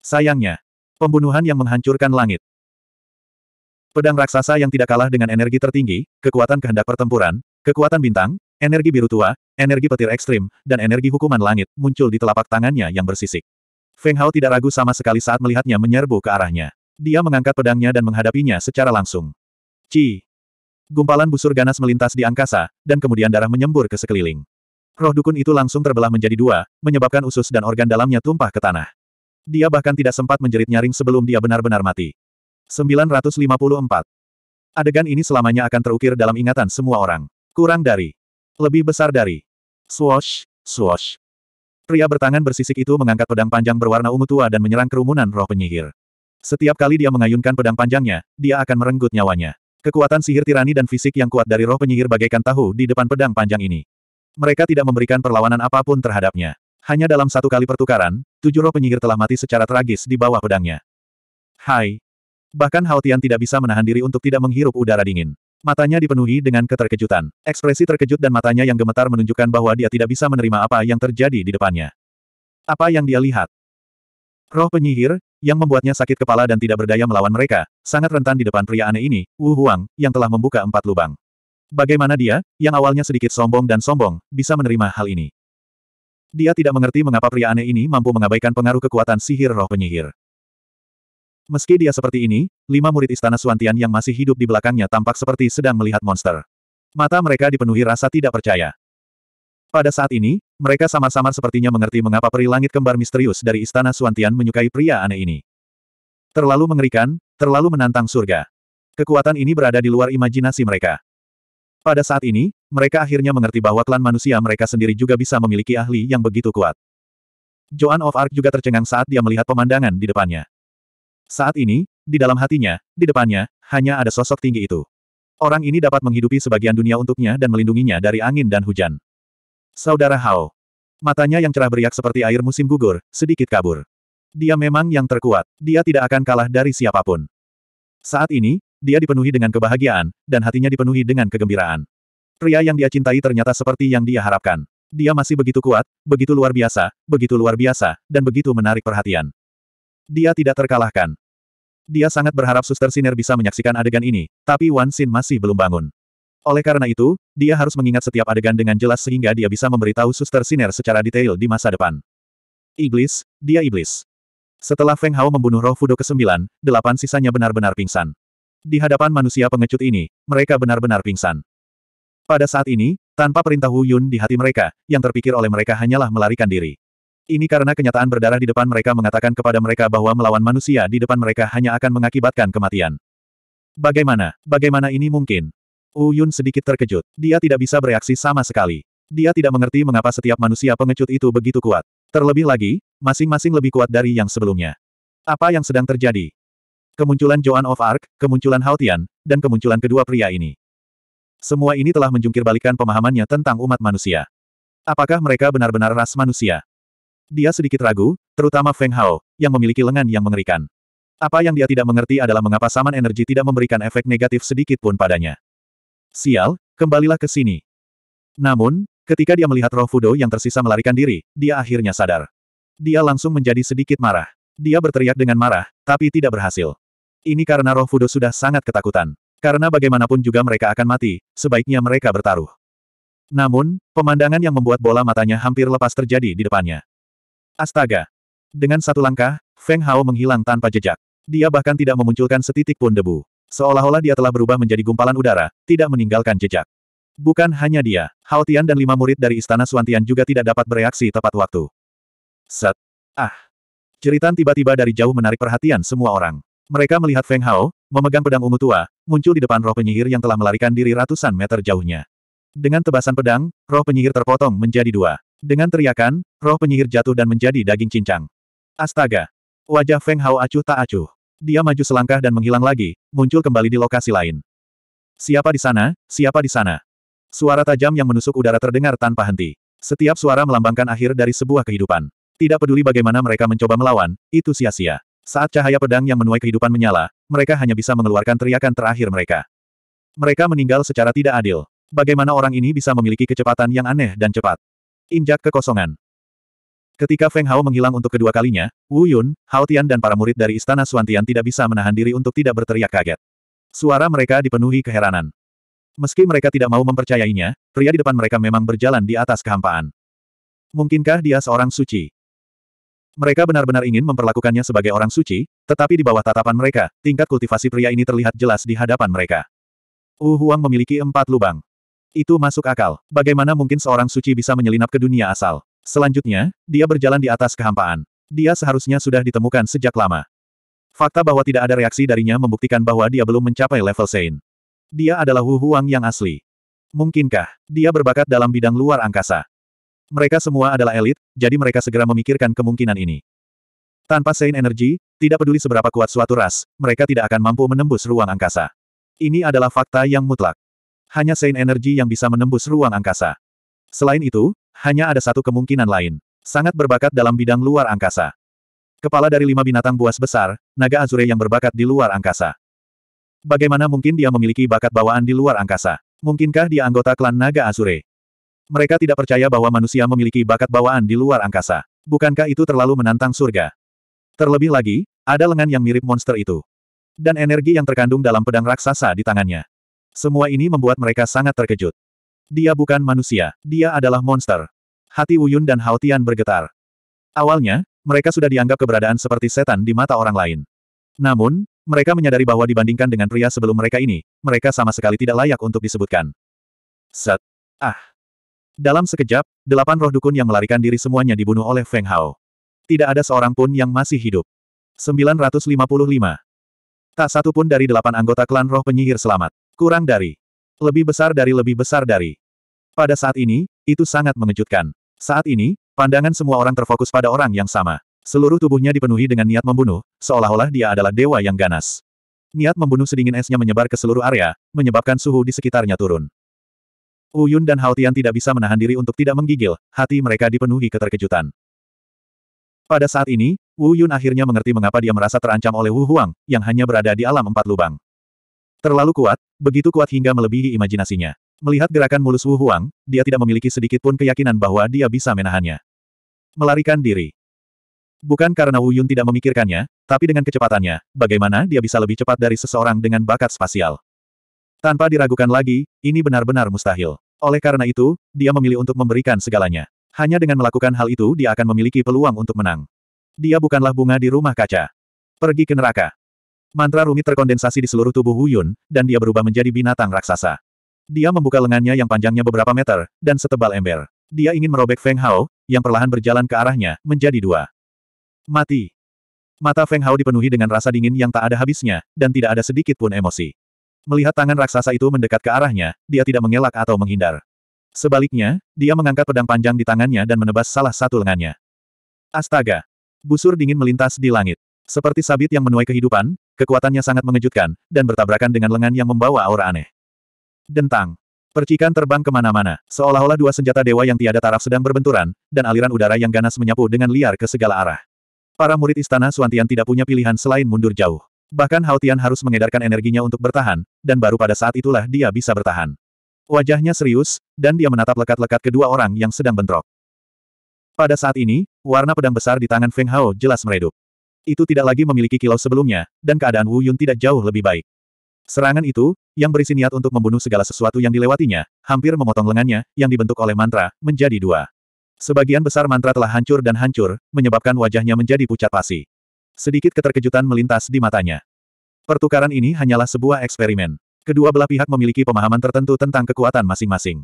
Sayangnya, pembunuhan yang menghancurkan langit. Pedang raksasa yang tidak kalah dengan energi tertinggi, kekuatan kehendak pertempuran, Kekuatan bintang, energi biru tua, energi petir ekstrim, dan energi hukuman langit muncul di telapak tangannya yang bersisik. Feng Hao tidak ragu sama sekali saat melihatnya menyerbu ke arahnya. Dia mengangkat pedangnya dan menghadapinya secara langsung. Ci! Gumpalan busur ganas melintas di angkasa, dan kemudian darah menyembur ke sekeliling. Roh dukun itu langsung terbelah menjadi dua, menyebabkan usus dan organ dalamnya tumpah ke tanah. Dia bahkan tidak sempat menjerit nyaring sebelum dia benar-benar mati. 954. Adegan ini selamanya akan terukir dalam ingatan semua orang. Kurang dari. Lebih besar dari. swosh, swosh. Pria bertangan bersisik itu mengangkat pedang panjang berwarna ungu tua dan menyerang kerumunan roh penyihir. Setiap kali dia mengayunkan pedang panjangnya, dia akan merenggut nyawanya. Kekuatan sihir tirani dan fisik yang kuat dari roh penyihir bagaikan tahu di depan pedang panjang ini. Mereka tidak memberikan perlawanan apapun terhadapnya. Hanya dalam satu kali pertukaran, tujuh roh penyihir telah mati secara tragis di bawah pedangnya. Hai. Bahkan Hao Tian tidak bisa menahan diri untuk tidak menghirup udara dingin. Matanya dipenuhi dengan keterkejutan. Ekspresi terkejut dan matanya yang gemetar menunjukkan bahwa dia tidak bisa menerima apa yang terjadi di depannya. Apa yang dia lihat? Roh penyihir, yang membuatnya sakit kepala dan tidak berdaya melawan mereka, sangat rentan di depan pria aneh ini, Wu Huang, yang telah membuka empat lubang. Bagaimana dia, yang awalnya sedikit sombong dan sombong, bisa menerima hal ini? Dia tidak mengerti mengapa pria aneh ini mampu mengabaikan pengaruh kekuatan sihir roh penyihir. Meski dia seperti ini, lima murid istana Suantian yang masih hidup di belakangnya tampak seperti sedang melihat monster. Mata mereka dipenuhi rasa tidak percaya. Pada saat ini, mereka samar-samar sepertinya mengerti mengapa peri langit kembar misterius dari istana Suantian menyukai pria aneh ini. Terlalu mengerikan, terlalu menantang surga. Kekuatan ini berada di luar imajinasi mereka. Pada saat ini, mereka akhirnya mengerti bahwa klan manusia mereka sendiri juga bisa memiliki ahli yang begitu kuat. Joan of Arc juga tercengang saat dia melihat pemandangan di depannya. Saat ini, di dalam hatinya, di depannya, hanya ada sosok tinggi itu. Orang ini dapat menghidupi sebagian dunia untuknya dan melindunginya dari angin dan hujan. Saudara Hao. Matanya yang cerah beriak seperti air musim gugur, sedikit kabur. Dia memang yang terkuat, dia tidak akan kalah dari siapapun. Saat ini, dia dipenuhi dengan kebahagiaan, dan hatinya dipenuhi dengan kegembiraan. Pria yang dia cintai ternyata seperti yang dia harapkan. Dia masih begitu kuat, begitu luar biasa, begitu luar biasa, dan begitu menarik perhatian. Dia tidak terkalahkan. Dia sangat berharap suster Siner bisa menyaksikan adegan ini, tapi Wan Sin masih belum bangun. Oleh karena itu, dia harus mengingat setiap adegan dengan jelas sehingga dia bisa memberitahu suster Siner secara detail di masa depan. Iblis, dia iblis. Setelah Feng Hao membunuh roh Fudo ke-9, delapan sisanya benar-benar pingsan. Di hadapan manusia pengecut ini, mereka benar-benar pingsan. Pada saat ini, tanpa perintah Wu Yun di hati mereka, yang terpikir oleh mereka hanyalah melarikan diri. Ini karena kenyataan berdarah di depan mereka mengatakan kepada mereka bahwa melawan manusia di depan mereka hanya akan mengakibatkan kematian. Bagaimana, bagaimana ini mungkin? Uyun sedikit terkejut. Dia tidak bisa bereaksi sama sekali. Dia tidak mengerti mengapa setiap manusia pengecut itu begitu kuat. Terlebih lagi, masing-masing lebih kuat dari yang sebelumnya. Apa yang sedang terjadi? Kemunculan Joan of Arc, kemunculan Haotian, dan kemunculan kedua pria ini. Semua ini telah menjungkirbalikan pemahamannya tentang umat manusia. Apakah mereka benar-benar ras manusia? Dia sedikit ragu, terutama Feng Hao, yang memiliki lengan yang mengerikan. Apa yang dia tidak mengerti adalah mengapa saman energi tidak memberikan efek negatif sedikit pun padanya. Sial, kembalilah ke sini. Namun, ketika dia melihat roh Fudo yang tersisa melarikan diri, dia akhirnya sadar. Dia langsung menjadi sedikit marah. Dia berteriak dengan marah, tapi tidak berhasil. Ini karena roh Fudo sudah sangat ketakutan. Karena bagaimanapun juga mereka akan mati, sebaiknya mereka bertaruh. Namun, pemandangan yang membuat bola matanya hampir lepas terjadi di depannya. Astaga! Dengan satu langkah, Feng Hao menghilang tanpa jejak. Dia bahkan tidak memunculkan setitik pun debu. Seolah-olah dia telah berubah menjadi gumpalan udara, tidak meninggalkan jejak. Bukan hanya dia, Hao Tian dan lima murid dari Istana Suantian juga tidak dapat bereaksi tepat waktu. Set. Ah. Ceritan tiba-tiba dari jauh menarik perhatian semua orang. Mereka melihat Feng Hao, memegang pedang ungu tua, muncul di depan roh penyihir yang telah melarikan diri ratusan meter jauhnya. Dengan tebasan pedang, roh penyihir terpotong menjadi dua. Dengan teriakan, roh penyihir jatuh dan menjadi daging cincang. Astaga! Wajah Feng Hao acuh tak acuh. Dia maju selangkah dan menghilang lagi, muncul kembali di lokasi lain. Siapa di sana? Siapa di sana? Suara tajam yang menusuk udara terdengar tanpa henti. Setiap suara melambangkan akhir dari sebuah kehidupan. Tidak peduli bagaimana mereka mencoba melawan, itu sia-sia. Saat cahaya pedang yang menuai kehidupan menyala, mereka hanya bisa mengeluarkan teriakan terakhir mereka. Mereka meninggal secara tidak adil. Bagaimana orang ini bisa memiliki kecepatan yang aneh dan cepat? Injak kekosongan. Ketika Feng Hao menghilang untuk kedua kalinya, Wu Yun, Hao Tian dan para murid dari Istana Suantian tidak bisa menahan diri untuk tidak berteriak kaget. Suara mereka dipenuhi keheranan. Meski mereka tidak mau mempercayainya, pria di depan mereka memang berjalan di atas kehampaan. Mungkinkah dia seorang suci? Mereka benar-benar ingin memperlakukannya sebagai orang suci, tetapi di bawah tatapan mereka, tingkat kultivasi pria ini terlihat jelas di hadapan mereka. Wu Huang memiliki empat lubang. Itu masuk akal. Bagaimana mungkin seorang suci bisa menyelinap ke dunia asal? Selanjutnya, dia berjalan di atas kehampaan. Dia seharusnya sudah ditemukan sejak lama. Fakta bahwa tidak ada reaksi darinya membuktikan bahwa dia belum mencapai level Sein. Dia adalah Wu Huang yang asli. Mungkinkah, dia berbakat dalam bidang luar angkasa? Mereka semua adalah elit, jadi mereka segera memikirkan kemungkinan ini. Tanpa Sein Energy, tidak peduli seberapa kuat suatu ras, mereka tidak akan mampu menembus ruang angkasa. Ini adalah fakta yang mutlak hanya Saint Energy yang bisa menembus ruang angkasa. Selain itu, hanya ada satu kemungkinan lain. Sangat berbakat dalam bidang luar angkasa. Kepala dari lima binatang buas besar, naga Azure yang berbakat di luar angkasa. Bagaimana mungkin dia memiliki bakat bawaan di luar angkasa? Mungkinkah dia anggota klan naga Azure? Mereka tidak percaya bahwa manusia memiliki bakat bawaan di luar angkasa. Bukankah itu terlalu menantang surga? Terlebih lagi, ada lengan yang mirip monster itu. Dan energi yang terkandung dalam pedang raksasa di tangannya. Semua ini membuat mereka sangat terkejut. Dia bukan manusia, dia adalah monster. Hati Wuyun dan Haotian bergetar. Awalnya, mereka sudah dianggap keberadaan seperti setan di mata orang lain. Namun, mereka menyadari bahwa dibandingkan dengan pria sebelum mereka ini, mereka sama sekali tidak layak untuk disebutkan. Set. Ah. Dalam sekejap, delapan roh dukun yang melarikan diri semuanya dibunuh oleh Feng Hao. Tidak ada seorang pun yang masih hidup. 955. Tak satu pun dari delapan anggota klan roh penyihir selamat. Kurang dari. Lebih besar dari lebih besar dari. Pada saat ini, itu sangat mengejutkan. Saat ini, pandangan semua orang terfokus pada orang yang sama. Seluruh tubuhnya dipenuhi dengan niat membunuh, seolah-olah dia adalah dewa yang ganas. Niat membunuh sedingin esnya menyebar ke seluruh area, menyebabkan suhu di sekitarnya turun. Uyun dan Haotian tidak bisa menahan diri untuk tidak menggigil, hati mereka dipenuhi keterkejutan. Pada saat ini, Wu Yun akhirnya mengerti mengapa dia merasa terancam oleh Wu Huang, yang hanya berada di alam empat lubang. Terlalu kuat, begitu kuat hingga melebihi imajinasinya. Melihat gerakan mulus Wu Huang, dia tidak memiliki sedikit pun keyakinan bahwa dia bisa menahannya. Melarikan diri. Bukan karena Wu Yun tidak memikirkannya, tapi dengan kecepatannya, bagaimana dia bisa lebih cepat dari seseorang dengan bakat spasial. Tanpa diragukan lagi, ini benar-benar mustahil. Oleh karena itu, dia memilih untuk memberikan segalanya. Hanya dengan melakukan hal itu dia akan memiliki peluang untuk menang. Dia bukanlah bunga di rumah kaca. Pergi ke neraka. Mantra rumit terkondensasi di seluruh tubuh Yun, dan dia berubah menjadi binatang raksasa. Dia membuka lengannya yang panjangnya beberapa meter, dan setebal ember. Dia ingin merobek Feng Hao, yang perlahan berjalan ke arahnya, menjadi dua. Mati. Mata Feng Hao dipenuhi dengan rasa dingin yang tak ada habisnya, dan tidak ada sedikit pun emosi. Melihat tangan raksasa itu mendekat ke arahnya, dia tidak mengelak atau menghindar. Sebaliknya, dia mengangkat pedang panjang di tangannya dan menebas salah satu lengannya. Astaga! Busur dingin melintas di langit. Seperti sabit yang menuai kehidupan, kekuatannya sangat mengejutkan, dan bertabrakan dengan lengan yang membawa aura aneh. Dentang. Percikan terbang kemana-mana, seolah-olah dua senjata dewa yang tiada taraf sedang berbenturan, dan aliran udara yang ganas menyapu dengan liar ke segala arah. Para murid istana Suantian tidak punya pilihan selain mundur jauh. Bahkan Haotian harus mengedarkan energinya untuk bertahan, dan baru pada saat itulah dia bisa bertahan. Wajahnya serius, dan dia menatap lekat-lekat kedua orang yang sedang bentrok. Pada saat ini, warna pedang besar di tangan Feng Hao jelas meredup. Itu tidak lagi memiliki kilau sebelumnya, dan keadaan Wu Yun tidak jauh lebih baik. Serangan itu, yang berisi niat untuk membunuh segala sesuatu yang dilewatinya, hampir memotong lengannya, yang dibentuk oleh mantra, menjadi dua. Sebagian besar mantra telah hancur dan hancur, menyebabkan wajahnya menjadi pucat pasi. Sedikit keterkejutan melintas di matanya. Pertukaran ini hanyalah sebuah eksperimen. Kedua belah pihak memiliki pemahaman tertentu tentang kekuatan masing-masing.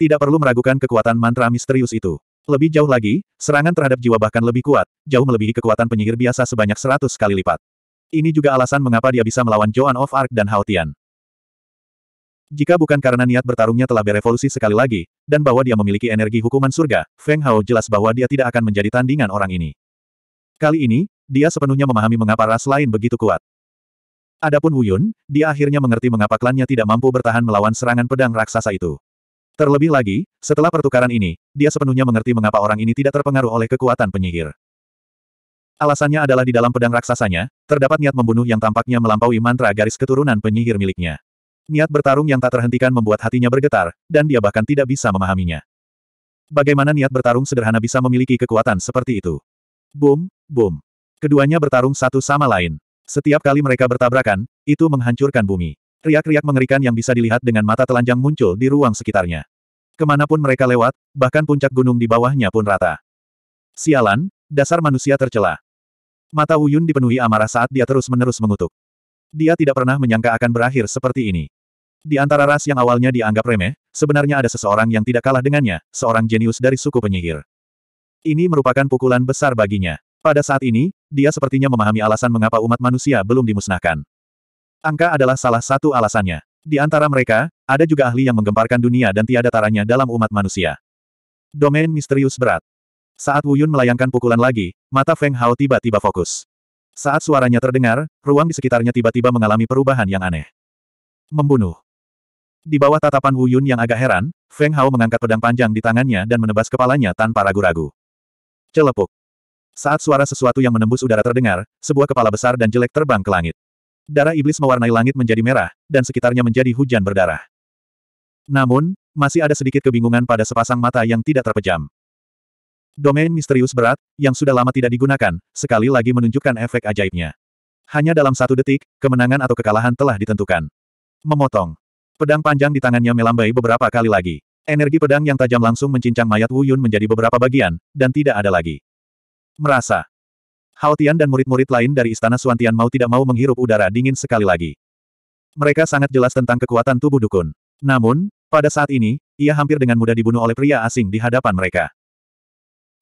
Tidak perlu meragukan kekuatan mantra misterius itu. Lebih jauh lagi, serangan terhadap jiwa bahkan lebih kuat, jauh melebihi kekuatan penyihir biasa sebanyak seratus kali lipat. Ini juga alasan mengapa dia bisa melawan Joan of Arc dan Haotian. Jika bukan karena niat bertarungnya telah berevolusi sekali lagi, dan bahwa dia memiliki energi hukuman surga, Feng Hao jelas bahwa dia tidak akan menjadi tandingan orang ini. Kali ini, dia sepenuhnya memahami mengapa ras lain begitu kuat. Adapun Wuyun, dia akhirnya mengerti mengapa klannya tidak mampu bertahan melawan serangan pedang raksasa itu. Terlebih lagi, setelah pertukaran ini, dia sepenuhnya mengerti mengapa orang ini tidak terpengaruh oleh kekuatan penyihir. Alasannya adalah di dalam pedang raksasanya, terdapat niat membunuh yang tampaknya melampaui mantra garis keturunan penyihir miliknya. Niat bertarung yang tak terhentikan membuat hatinya bergetar, dan dia bahkan tidak bisa memahaminya. Bagaimana niat bertarung sederhana bisa memiliki kekuatan seperti itu? Boom, boom. Keduanya bertarung satu sama lain. Setiap kali mereka bertabrakan, itu menghancurkan bumi. Riak-riak mengerikan yang bisa dilihat dengan mata telanjang muncul di ruang sekitarnya. Kemanapun mereka lewat, bahkan puncak gunung di bawahnya pun rata. Sialan, dasar manusia tercela. Mata Wuyun dipenuhi amarah saat dia terus-menerus mengutuk. Dia tidak pernah menyangka akan berakhir seperti ini. Di antara ras yang awalnya dianggap remeh, sebenarnya ada seseorang yang tidak kalah dengannya, seorang jenius dari suku penyihir. Ini merupakan pukulan besar baginya. Pada saat ini, dia sepertinya memahami alasan mengapa umat manusia belum dimusnahkan. Angka adalah salah satu alasannya. Di antara mereka, ada juga ahli yang menggemparkan dunia dan tiada taranya dalam umat manusia. Domain misterius berat. Saat Wuyun melayangkan pukulan lagi, mata Feng Hao tiba-tiba fokus. Saat suaranya terdengar, ruang di sekitarnya tiba-tiba mengalami perubahan yang aneh. Membunuh. Di bawah tatapan Wuyun yang agak heran, Feng Hao mengangkat pedang panjang di tangannya dan menebas kepalanya tanpa ragu-ragu. Celepuk. Saat suara sesuatu yang menembus udara terdengar, sebuah kepala besar dan jelek terbang ke langit. Darah iblis mewarnai langit menjadi merah, dan sekitarnya menjadi hujan berdarah. Namun, masih ada sedikit kebingungan pada sepasang mata yang tidak terpejam. Domain misterius berat, yang sudah lama tidak digunakan, sekali lagi menunjukkan efek ajaibnya. Hanya dalam satu detik, kemenangan atau kekalahan telah ditentukan. Memotong. Pedang panjang di tangannya melambai beberapa kali lagi. Energi pedang yang tajam langsung mencincang mayat Wu Yun menjadi beberapa bagian, dan tidak ada lagi. Merasa. Hao Tian dan murid-murid lain dari Istana Suantian mau tidak mau menghirup udara dingin sekali lagi. Mereka sangat jelas tentang kekuatan tubuh dukun. Namun, pada saat ini, ia hampir dengan mudah dibunuh oleh pria asing di hadapan mereka.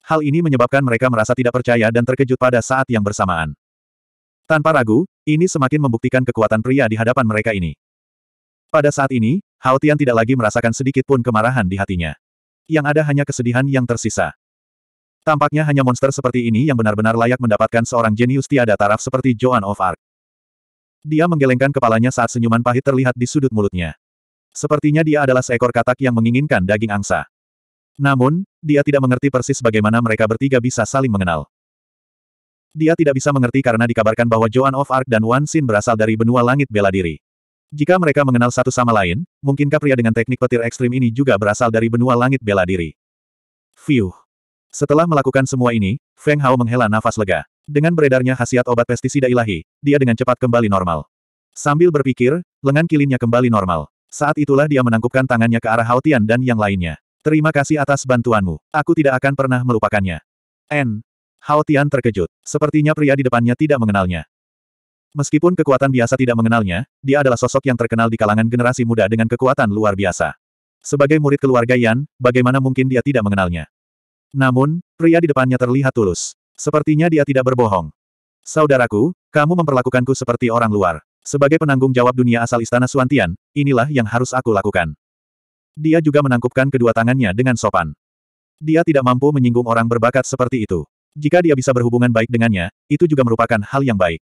Hal ini menyebabkan mereka merasa tidak percaya dan terkejut pada saat yang bersamaan. Tanpa ragu, ini semakin membuktikan kekuatan pria di hadapan mereka ini. Pada saat ini, Hao Tian tidak lagi merasakan sedikit pun kemarahan di hatinya. Yang ada hanya kesedihan yang tersisa. Tampaknya hanya monster seperti ini yang benar-benar layak mendapatkan seorang jenius tiada taraf seperti Joan of Arc. Dia menggelengkan kepalanya saat senyuman pahit terlihat di sudut mulutnya. Sepertinya dia adalah seekor katak yang menginginkan daging angsa. Namun, dia tidak mengerti persis bagaimana mereka bertiga bisa saling mengenal. Dia tidak bisa mengerti karena dikabarkan bahwa Joan of Arc dan Wan Xin berasal dari benua langit bela diri. Jika mereka mengenal satu sama lain, mungkinkah pria dengan teknik petir ekstrim ini juga berasal dari benua langit bela diri? Fiuh! Setelah melakukan semua ini, Feng Hao menghela nafas lega. Dengan beredarnya khasiat obat pestisida ilahi, dia dengan cepat kembali normal. Sambil berpikir, lengan kilinnya kembali normal. Saat itulah dia menangkupkan tangannya ke arah Hao Tian dan yang lainnya. Terima kasih atas bantuanmu. Aku tidak akan pernah melupakannya. N. Tian terkejut. Sepertinya pria di depannya tidak mengenalnya. Meskipun kekuatan biasa tidak mengenalnya, dia adalah sosok yang terkenal di kalangan generasi muda dengan kekuatan luar biasa. Sebagai murid keluarga Yan, bagaimana mungkin dia tidak mengenalnya? Namun, pria di depannya terlihat tulus. Sepertinya dia tidak berbohong. Saudaraku, kamu memperlakukanku seperti orang luar. Sebagai penanggung jawab dunia asal Istana Suantian, inilah yang harus aku lakukan. Dia juga menangkupkan kedua tangannya dengan sopan. Dia tidak mampu menyinggung orang berbakat seperti itu. Jika dia bisa berhubungan baik dengannya, itu juga merupakan hal yang baik.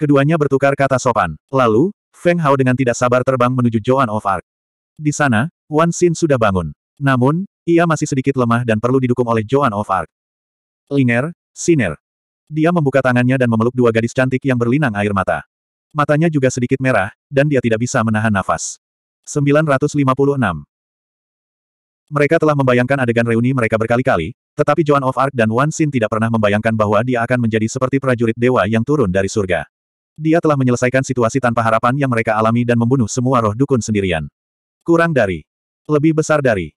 Keduanya bertukar kata sopan. Lalu, Feng Hao dengan tidak sabar terbang menuju Joan of Arc. Di sana, Wan Xin sudah bangun. Namun, ia masih sedikit lemah dan perlu didukung oleh Joan of Arc. Linger, Siner. Dia membuka tangannya dan memeluk dua gadis cantik yang berlinang air mata. Matanya juga sedikit merah, dan dia tidak bisa menahan nafas. 956. Mereka telah membayangkan adegan reuni mereka berkali-kali, tetapi Joan of Arc dan Wan Xin tidak pernah membayangkan bahwa dia akan menjadi seperti prajurit dewa yang turun dari surga. Dia telah menyelesaikan situasi tanpa harapan yang mereka alami dan membunuh semua roh dukun sendirian. Kurang dari. Lebih besar dari.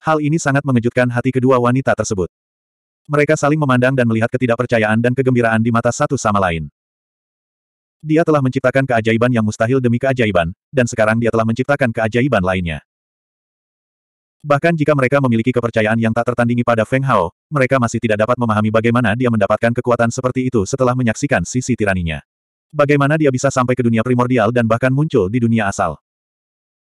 Hal ini sangat mengejutkan hati kedua wanita tersebut. Mereka saling memandang dan melihat ketidakpercayaan dan kegembiraan di mata satu sama lain. Dia telah menciptakan keajaiban yang mustahil demi keajaiban, dan sekarang dia telah menciptakan keajaiban lainnya. Bahkan jika mereka memiliki kepercayaan yang tak tertandingi pada Feng Hao, mereka masih tidak dapat memahami bagaimana dia mendapatkan kekuatan seperti itu setelah menyaksikan sisi tiraninya. Bagaimana dia bisa sampai ke dunia primordial dan bahkan muncul di dunia asal.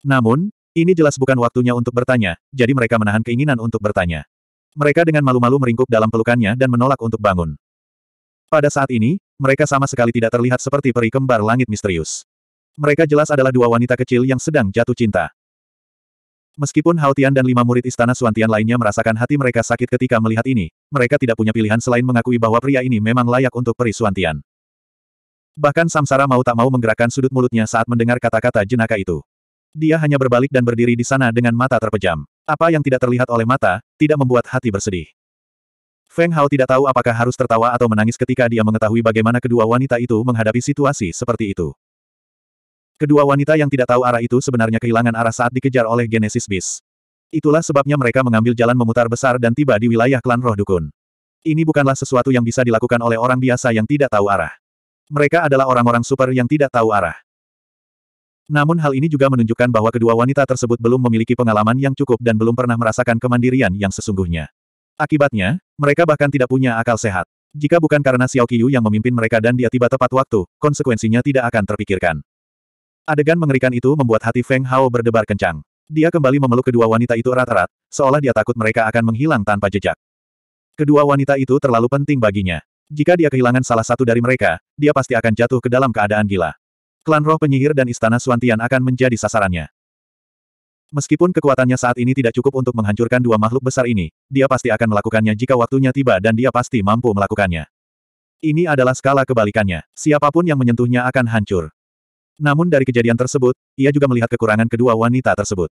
Namun, ini jelas bukan waktunya untuk bertanya, jadi mereka menahan keinginan untuk bertanya. Mereka dengan malu-malu meringkuk dalam pelukannya dan menolak untuk bangun. Pada saat ini, mereka sama sekali tidak terlihat seperti peri kembar langit misterius. Mereka jelas adalah dua wanita kecil yang sedang jatuh cinta. Meskipun Haotian dan lima murid istana Suantian lainnya merasakan hati mereka sakit ketika melihat ini, mereka tidak punya pilihan selain mengakui bahwa pria ini memang layak untuk peri Suantian. Bahkan Samsara mau tak mau menggerakkan sudut mulutnya saat mendengar kata-kata jenaka itu. Dia hanya berbalik dan berdiri di sana dengan mata terpejam. Apa yang tidak terlihat oleh mata, tidak membuat hati bersedih. Feng Hao tidak tahu apakah harus tertawa atau menangis ketika dia mengetahui bagaimana kedua wanita itu menghadapi situasi seperti itu. Kedua wanita yang tidak tahu arah itu sebenarnya kehilangan arah saat dikejar oleh Genesis Beast. Itulah sebabnya mereka mengambil jalan memutar besar dan tiba di wilayah klan roh dukun. Ini bukanlah sesuatu yang bisa dilakukan oleh orang biasa yang tidak tahu arah. Mereka adalah orang-orang super yang tidak tahu arah. Namun hal ini juga menunjukkan bahwa kedua wanita tersebut belum memiliki pengalaman yang cukup dan belum pernah merasakan kemandirian yang sesungguhnya. Akibatnya, mereka bahkan tidak punya akal sehat. Jika bukan karena Xiao Qiyu yang memimpin mereka dan dia tiba tepat waktu, konsekuensinya tidak akan terpikirkan. Adegan mengerikan itu membuat hati Feng Hao berdebar kencang. Dia kembali memeluk kedua wanita itu erat-erat, seolah dia takut mereka akan menghilang tanpa jejak. Kedua wanita itu terlalu penting baginya. Jika dia kehilangan salah satu dari mereka, dia pasti akan jatuh ke dalam keadaan gila. Klan roh penyihir dan istana Suantian akan menjadi sasarannya. Meskipun kekuatannya saat ini tidak cukup untuk menghancurkan dua makhluk besar ini, dia pasti akan melakukannya jika waktunya tiba dan dia pasti mampu melakukannya. Ini adalah skala kebalikannya, siapapun yang menyentuhnya akan hancur. Namun dari kejadian tersebut, ia juga melihat kekurangan kedua wanita tersebut.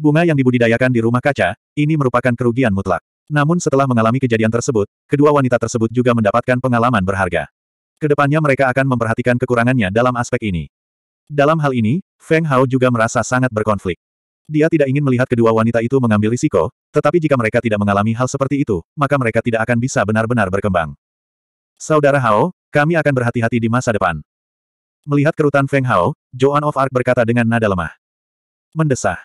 Bunga yang dibudidayakan di rumah kaca, ini merupakan kerugian mutlak. Namun setelah mengalami kejadian tersebut, kedua wanita tersebut juga mendapatkan pengalaman berharga. Kedepannya mereka akan memperhatikan kekurangannya dalam aspek ini. Dalam hal ini, Feng Hao juga merasa sangat berkonflik. Dia tidak ingin melihat kedua wanita itu mengambil risiko, tetapi jika mereka tidak mengalami hal seperti itu, maka mereka tidak akan bisa benar-benar berkembang. Saudara Hao, kami akan berhati-hati di masa depan. Melihat kerutan Feng Hao, Joan of Arc berkata dengan nada lemah. Mendesah.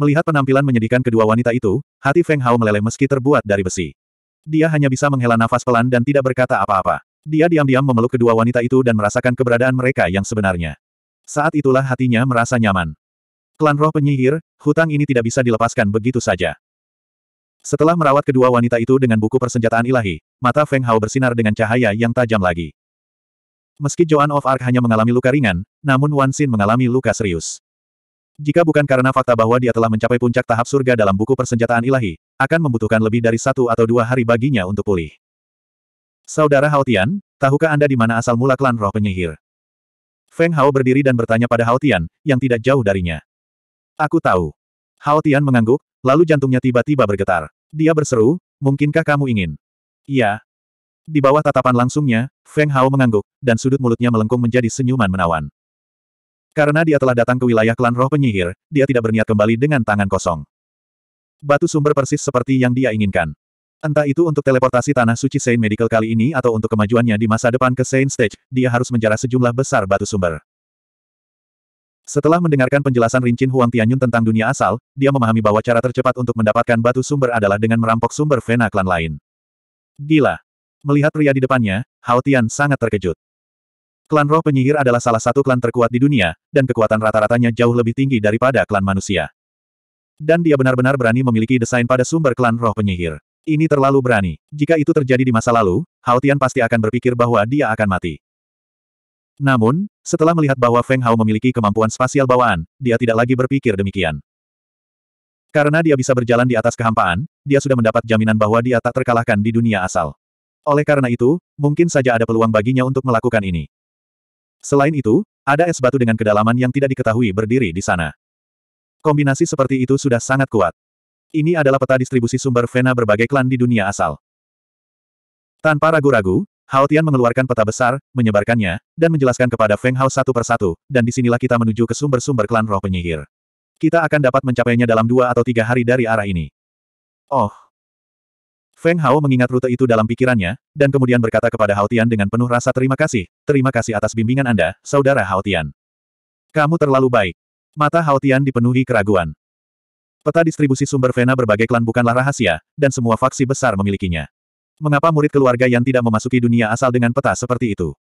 Melihat penampilan menyedihkan kedua wanita itu, hati Feng Hao meleleh meski terbuat dari besi. Dia hanya bisa menghela nafas pelan dan tidak berkata apa-apa. Dia diam-diam memeluk kedua wanita itu dan merasakan keberadaan mereka yang sebenarnya. Saat itulah hatinya merasa nyaman. Klan roh penyihir, hutang ini tidak bisa dilepaskan begitu saja. Setelah merawat kedua wanita itu dengan buku persenjataan ilahi, mata Feng Hao bersinar dengan cahaya yang tajam lagi. Meski Joan of Arc hanya mengalami luka ringan, namun Wan Xin mengalami luka serius. Jika bukan karena fakta bahwa dia telah mencapai puncak tahap surga dalam buku persenjataan ilahi, akan membutuhkan lebih dari satu atau dua hari baginya untuk pulih. Saudara Haotian, tahukah Anda di mana asal mula klan roh penyihir? Feng Hao berdiri dan bertanya pada Haotian, yang tidak jauh darinya. Aku tahu. Haotian mengangguk, lalu jantungnya tiba-tiba bergetar. Dia berseru, mungkinkah kamu ingin? Iya. Di bawah tatapan langsungnya, Feng Hao mengangguk, dan sudut mulutnya melengkung menjadi senyuman menawan. Karena dia telah datang ke wilayah klan roh penyihir, dia tidak berniat kembali dengan tangan kosong. Batu sumber persis seperti yang dia inginkan. Entah itu untuk teleportasi Tanah Suci Saint Medical kali ini atau untuk kemajuannya di masa depan ke Saint Stage, dia harus menjarah sejumlah besar batu sumber. Setelah mendengarkan penjelasan rincin Huang Tianyun tentang dunia asal, dia memahami bahwa cara tercepat untuk mendapatkan batu sumber adalah dengan merampok sumber Vena klan lain. Gila! Melihat pria di depannya, Hao Tian sangat terkejut. Klan roh penyihir adalah salah satu klan terkuat di dunia, dan kekuatan rata-ratanya jauh lebih tinggi daripada klan manusia. Dan dia benar-benar berani memiliki desain pada sumber klan roh penyihir. Ini terlalu berani. Jika itu terjadi di masa lalu, Haotian pasti akan berpikir bahwa dia akan mati. Namun, setelah melihat bahwa Feng Hao memiliki kemampuan spasial bawaan, dia tidak lagi berpikir demikian. Karena dia bisa berjalan di atas kehampaan, dia sudah mendapat jaminan bahwa dia tak terkalahkan di dunia asal. Oleh karena itu, mungkin saja ada peluang baginya untuk melakukan ini. Selain itu, ada es batu dengan kedalaman yang tidak diketahui berdiri di sana. Kombinasi seperti itu sudah sangat kuat. Ini adalah peta distribusi sumber vena berbagai klan di dunia asal. Tanpa ragu-ragu, Hao Tian mengeluarkan peta besar, menyebarkannya, dan menjelaskan kepada Feng Hao satu persatu, dan disinilah kita menuju ke sumber-sumber klan roh penyihir. Kita akan dapat mencapainya dalam dua atau tiga hari dari arah ini. Oh. Feng Hao mengingat rute itu dalam pikirannya, dan kemudian berkata kepada Hao Tian dengan penuh rasa terima kasih, terima kasih atas bimbingan Anda, Saudara Hao Tian. Kamu terlalu baik. Mata Hao Tian dipenuhi keraguan. Peta distribusi sumber vena berbagai klan bukanlah rahasia, dan semua faksi besar memilikinya. Mengapa murid keluarga Yan tidak memasuki dunia asal dengan peta seperti itu?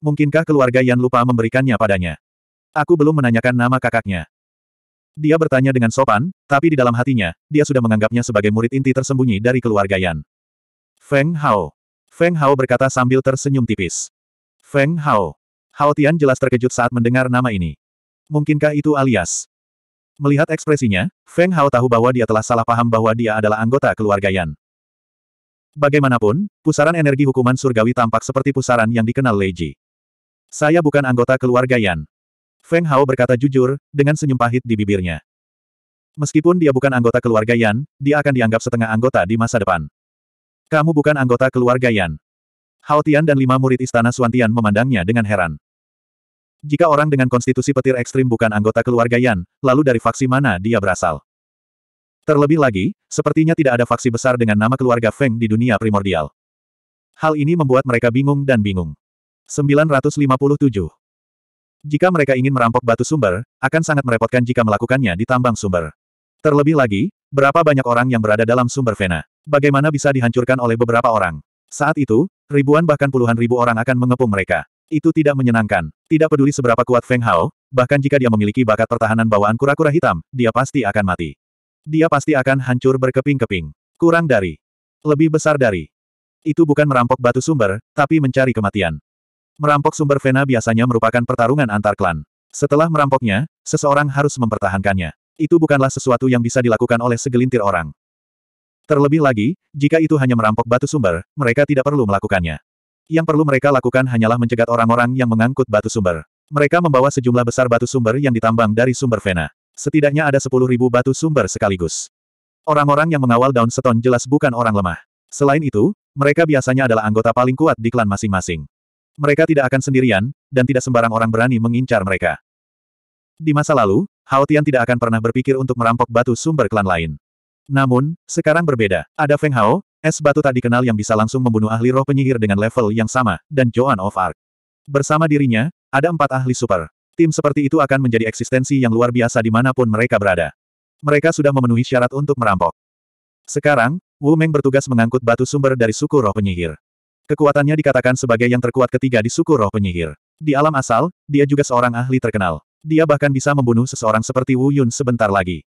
Mungkinkah keluarga Yan lupa memberikannya padanya? Aku belum menanyakan nama kakaknya. Dia bertanya dengan sopan, tapi di dalam hatinya, dia sudah menganggapnya sebagai murid inti tersembunyi dari keluarga Yan. Feng Hao. Feng Hao berkata sambil tersenyum tipis. Feng Hao. Hao Tian jelas terkejut saat mendengar nama ini. Mungkinkah itu alias Melihat ekspresinya, Feng Hao tahu bahwa dia telah salah paham bahwa dia adalah anggota keluarga Yan. Bagaimanapun, pusaran energi hukuman surgawi tampak seperti pusaran yang dikenal Lei Ji. Saya bukan anggota keluarga Yan. Feng Hao berkata jujur, dengan senyum pahit di bibirnya. Meskipun dia bukan anggota keluarga Yan, dia akan dianggap setengah anggota di masa depan. Kamu bukan anggota keluarga Yan. Hao Tian dan lima murid istana Suantian memandangnya dengan heran. Jika orang dengan konstitusi petir ekstrim bukan anggota keluarga Yan, lalu dari faksi mana dia berasal? Terlebih lagi, sepertinya tidak ada faksi besar dengan nama keluarga Feng di dunia primordial. Hal ini membuat mereka bingung dan bingung. 957. Jika mereka ingin merampok batu sumber, akan sangat merepotkan jika melakukannya di tambang sumber. Terlebih lagi, berapa banyak orang yang berada dalam sumber Vena? Bagaimana bisa dihancurkan oleh beberapa orang? Saat itu, ribuan bahkan puluhan ribu orang akan mengepung mereka. Itu tidak menyenangkan. Tidak peduli seberapa kuat Feng Hao, bahkan jika dia memiliki bakat pertahanan bawaan kura-kura hitam, dia pasti akan mati. Dia pasti akan hancur berkeping-keping. Kurang dari. Lebih besar dari. Itu bukan merampok batu sumber, tapi mencari kematian. Merampok sumber Vena biasanya merupakan pertarungan antar klan. Setelah merampoknya, seseorang harus mempertahankannya. Itu bukanlah sesuatu yang bisa dilakukan oleh segelintir orang. Terlebih lagi, jika itu hanya merampok batu sumber, mereka tidak perlu melakukannya. Yang perlu mereka lakukan hanyalah mencegat orang-orang yang mengangkut batu sumber. Mereka membawa sejumlah besar batu sumber yang ditambang dari sumber Vena. Setidaknya ada sepuluh ribu batu sumber sekaligus. Orang-orang yang mengawal Daun seton jelas bukan orang lemah. Selain itu, mereka biasanya adalah anggota paling kuat di klan masing-masing. Mereka tidak akan sendirian, dan tidak sembarang orang berani mengincar mereka. Di masa lalu, Hao Tian tidak akan pernah berpikir untuk merampok batu sumber klan lain. Namun, sekarang berbeda. Ada Feng Hao, Es batu tak dikenal yang bisa langsung membunuh ahli roh penyihir dengan level yang sama, dan Joan of Arc. Bersama dirinya, ada empat ahli super. Tim seperti itu akan menjadi eksistensi yang luar biasa di dimanapun mereka berada. Mereka sudah memenuhi syarat untuk merampok. Sekarang, Wu Meng bertugas mengangkut batu sumber dari suku roh penyihir. Kekuatannya dikatakan sebagai yang terkuat ketiga di suku roh penyihir. Di alam asal, dia juga seorang ahli terkenal. Dia bahkan bisa membunuh seseorang seperti Wu Yun sebentar lagi.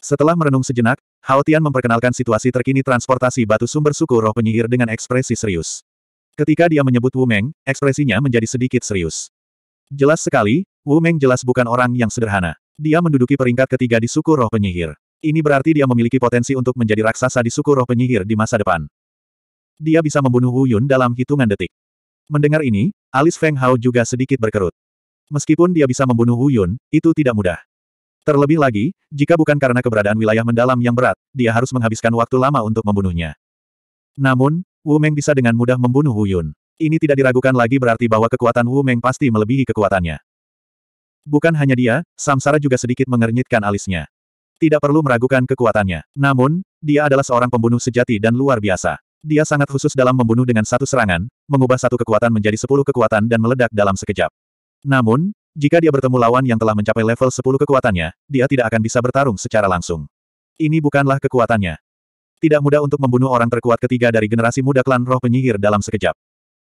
Setelah merenung sejenak, Hao Tian memperkenalkan situasi terkini transportasi batu sumber suku roh penyihir dengan ekspresi serius. Ketika dia menyebut Wu Meng, ekspresinya menjadi sedikit serius. Jelas sekali, Wu Meng jelas bukan orang yang sederhana. Dia menduduki peringkat ketiga di suku roh penyihir. Ini berarti dia memiliki potensi untuk menjadi raksasa di suku roh penyihir di masa depan. Dia bisa membunuh Wu Yun dalam hitungan detik. Mendengar ini, alis Feng Hao juga sedikit berkerut. Meskipun dia bisa membunuh Wu Yun, itu tidak mudah. Terlebih lagi, jika bukan karena keberadaan wilayah mendalam yang berat, dia harus menghabiskan waktu lama untuk membunuhnya. Namun, Wu Meng bisa dengan mudah membunuh Wu Yun. Ini tidak diragukan lagi berarti bahwa kekuatan Wu Meng pasti melebihi kekuatannya. Bukan hanya dia, Samsara juga sedikit mengernyitkan alisnya. Tidak perlu meragukan kekuatannya. Namun, dia adalah seorang pembunuh sejati dan luar biasa. Dia sangat khusus dalam membunuh dengan satu serangan, mengubah satu kekuatan menjadi sepuluh kekuatan dan meledak dalam sekejap. Namun, jika dia bertemu lawan yang telah mencapai level 10 kekuatannya, dia tidak akan bisa bertarung secara langsung. Ini bukanlah kekuatannya. Tidak mudah untuk membunuh orang terkuat ketiga dari generasi muda klan roh penyihir dalam sekejap.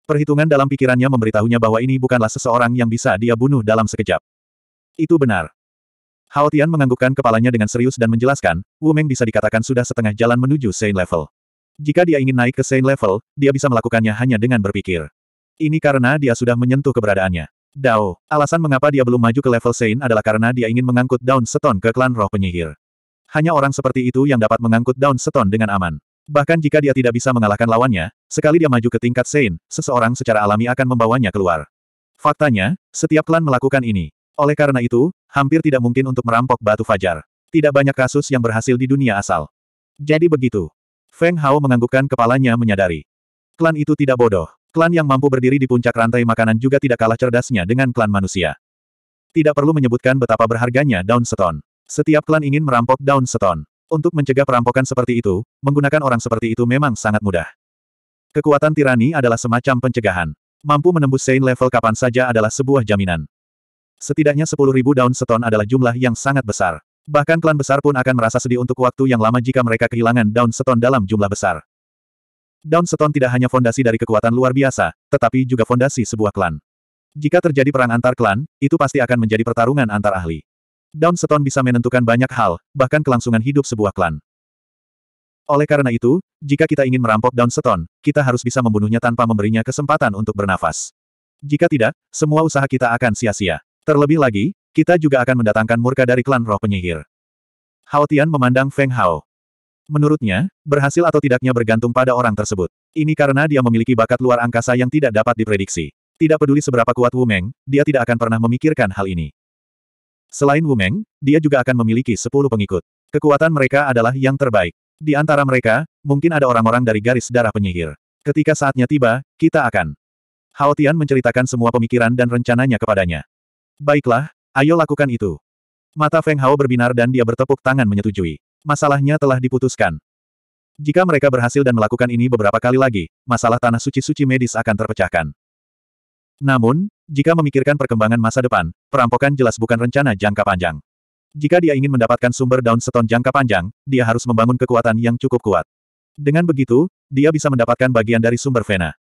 Perhitungan dalam pikirannya memberitahunya bahwa ini bukanlah seseorang yang bisa dia bunuh dalam sekejap. Itu benar. Hao Tian menganggukkan kepalanya dengan serius dan menjelaskan, Wu Meng bisa dikatakan sudah setengah jalan menuju Saint Level. Jika dia ingin naik ke Saint Level, dia bisa melakukannya hanya dengan berpikir. Ini karena dia sudah menyentuh keberadaannya. Dao. Alasan mengapa dia belum maju ke level Sein adalah karena dia ingin mengangkut Daun Seton ke klan roh penyihir. Hanya orang seperti itu yang dapat mengangkut Daun Seton dengan aman. Bahkan jika dia tidak bisa mengalahkan lawannya, sekali dia maju ke tingkat Sein, seseorang secara alami akan membawanya keluar. Faktanya, setiap klan melakukan ini. Oleh karena itu, hampir tidak mungkin untuk merampok batu fajar. Tidak banyak kasus yang berhasil di dunia asal. Jadi begitu. Feng Hao menganggukkan kepalanya menyadari. Klan itu tidak bodoh. Klan yang mampu berdiri di puncak rantai makanan juga tidak kalah cerdasnya dengan klan manusia. Tidak perlu menyebutkan betapa berharganya daun seton. Setiap klan ingin merampok daun seton. Untuk mencegah perampokan seperti itu, menggunakan orang seperti itu memang sangat mudah. Kekuatan tirani adalah semacam pencegahan. Mampu menembus sein level kapan saja adalah sebuah jaminan. Setidaknya 10.000 seton adalah jumlah yang sangat besar. Bahkan klan besar pun akan merasa sedih untuk waktu yang lama jika mereka kehilangan daun seton dalam jumlah besar. Downstone tidak hanya fondasi dari kekuatan luar biasa, tetapi juga fondasi sebuah klan. Jika terjadi perang antar klan, itu pasti akan menjadi pertarungan antar ahli. Downstone bisa menentukan banyak hal, bahkan kelangsungan hidup sebuah klan. Oleh karena itu, jika kita ingin merampok Downstone, kita harus bisa membunuhnya tanpa memberinya kesempatan untuk bernafas. Jika tidak, semua usaha kita akan sia-sia. Terlebih lagi, kita juga akan mendatangkan murka dari klan roh penyihir. Hao Tian memandang Feng Hao. Menurutnya, berhasil atau tidaknya bergantung pada orang tersebut. Ini karena dia memiliki bakat luar angkasa yang tidak dapat diprediksi. Tidak peduli seberapa kuat Wu Meng, dia tidak akan pernah memikirkan hal ini. Selain Wu Meng, dia juga akan memiliki sepuluh pengikut. Kekuatan mereka adalah yang terbaik. Di antara mereka, mungkin ada orang-orang dari garis darah penyihir. Ketika saatnya tiba, kita akan. Hao Tian menceritakan semua pemikiran dan rencananya kepadanya. Baiklah, ayo lakukan itu. Mata Feng Hao berbinar dan dia bertepuk tangan menyetujui masalahnya telah diputuskan. Jika mereka berhasil dan melakukan ini beberapa kali lagi, masalah tanah suci-suci medis akan terpecahkan. Namun, jika memikirkan perkembangan masa depan, perampokan jelas bukan rencana jangka panjang. Jika dia ingin mendapatkan sumber daun seton jangka panjang, dia harus membangun kekuatan yang cukup kuat. Dengan begitu, dia bisa mendapatkan bagian dari sumber Vena.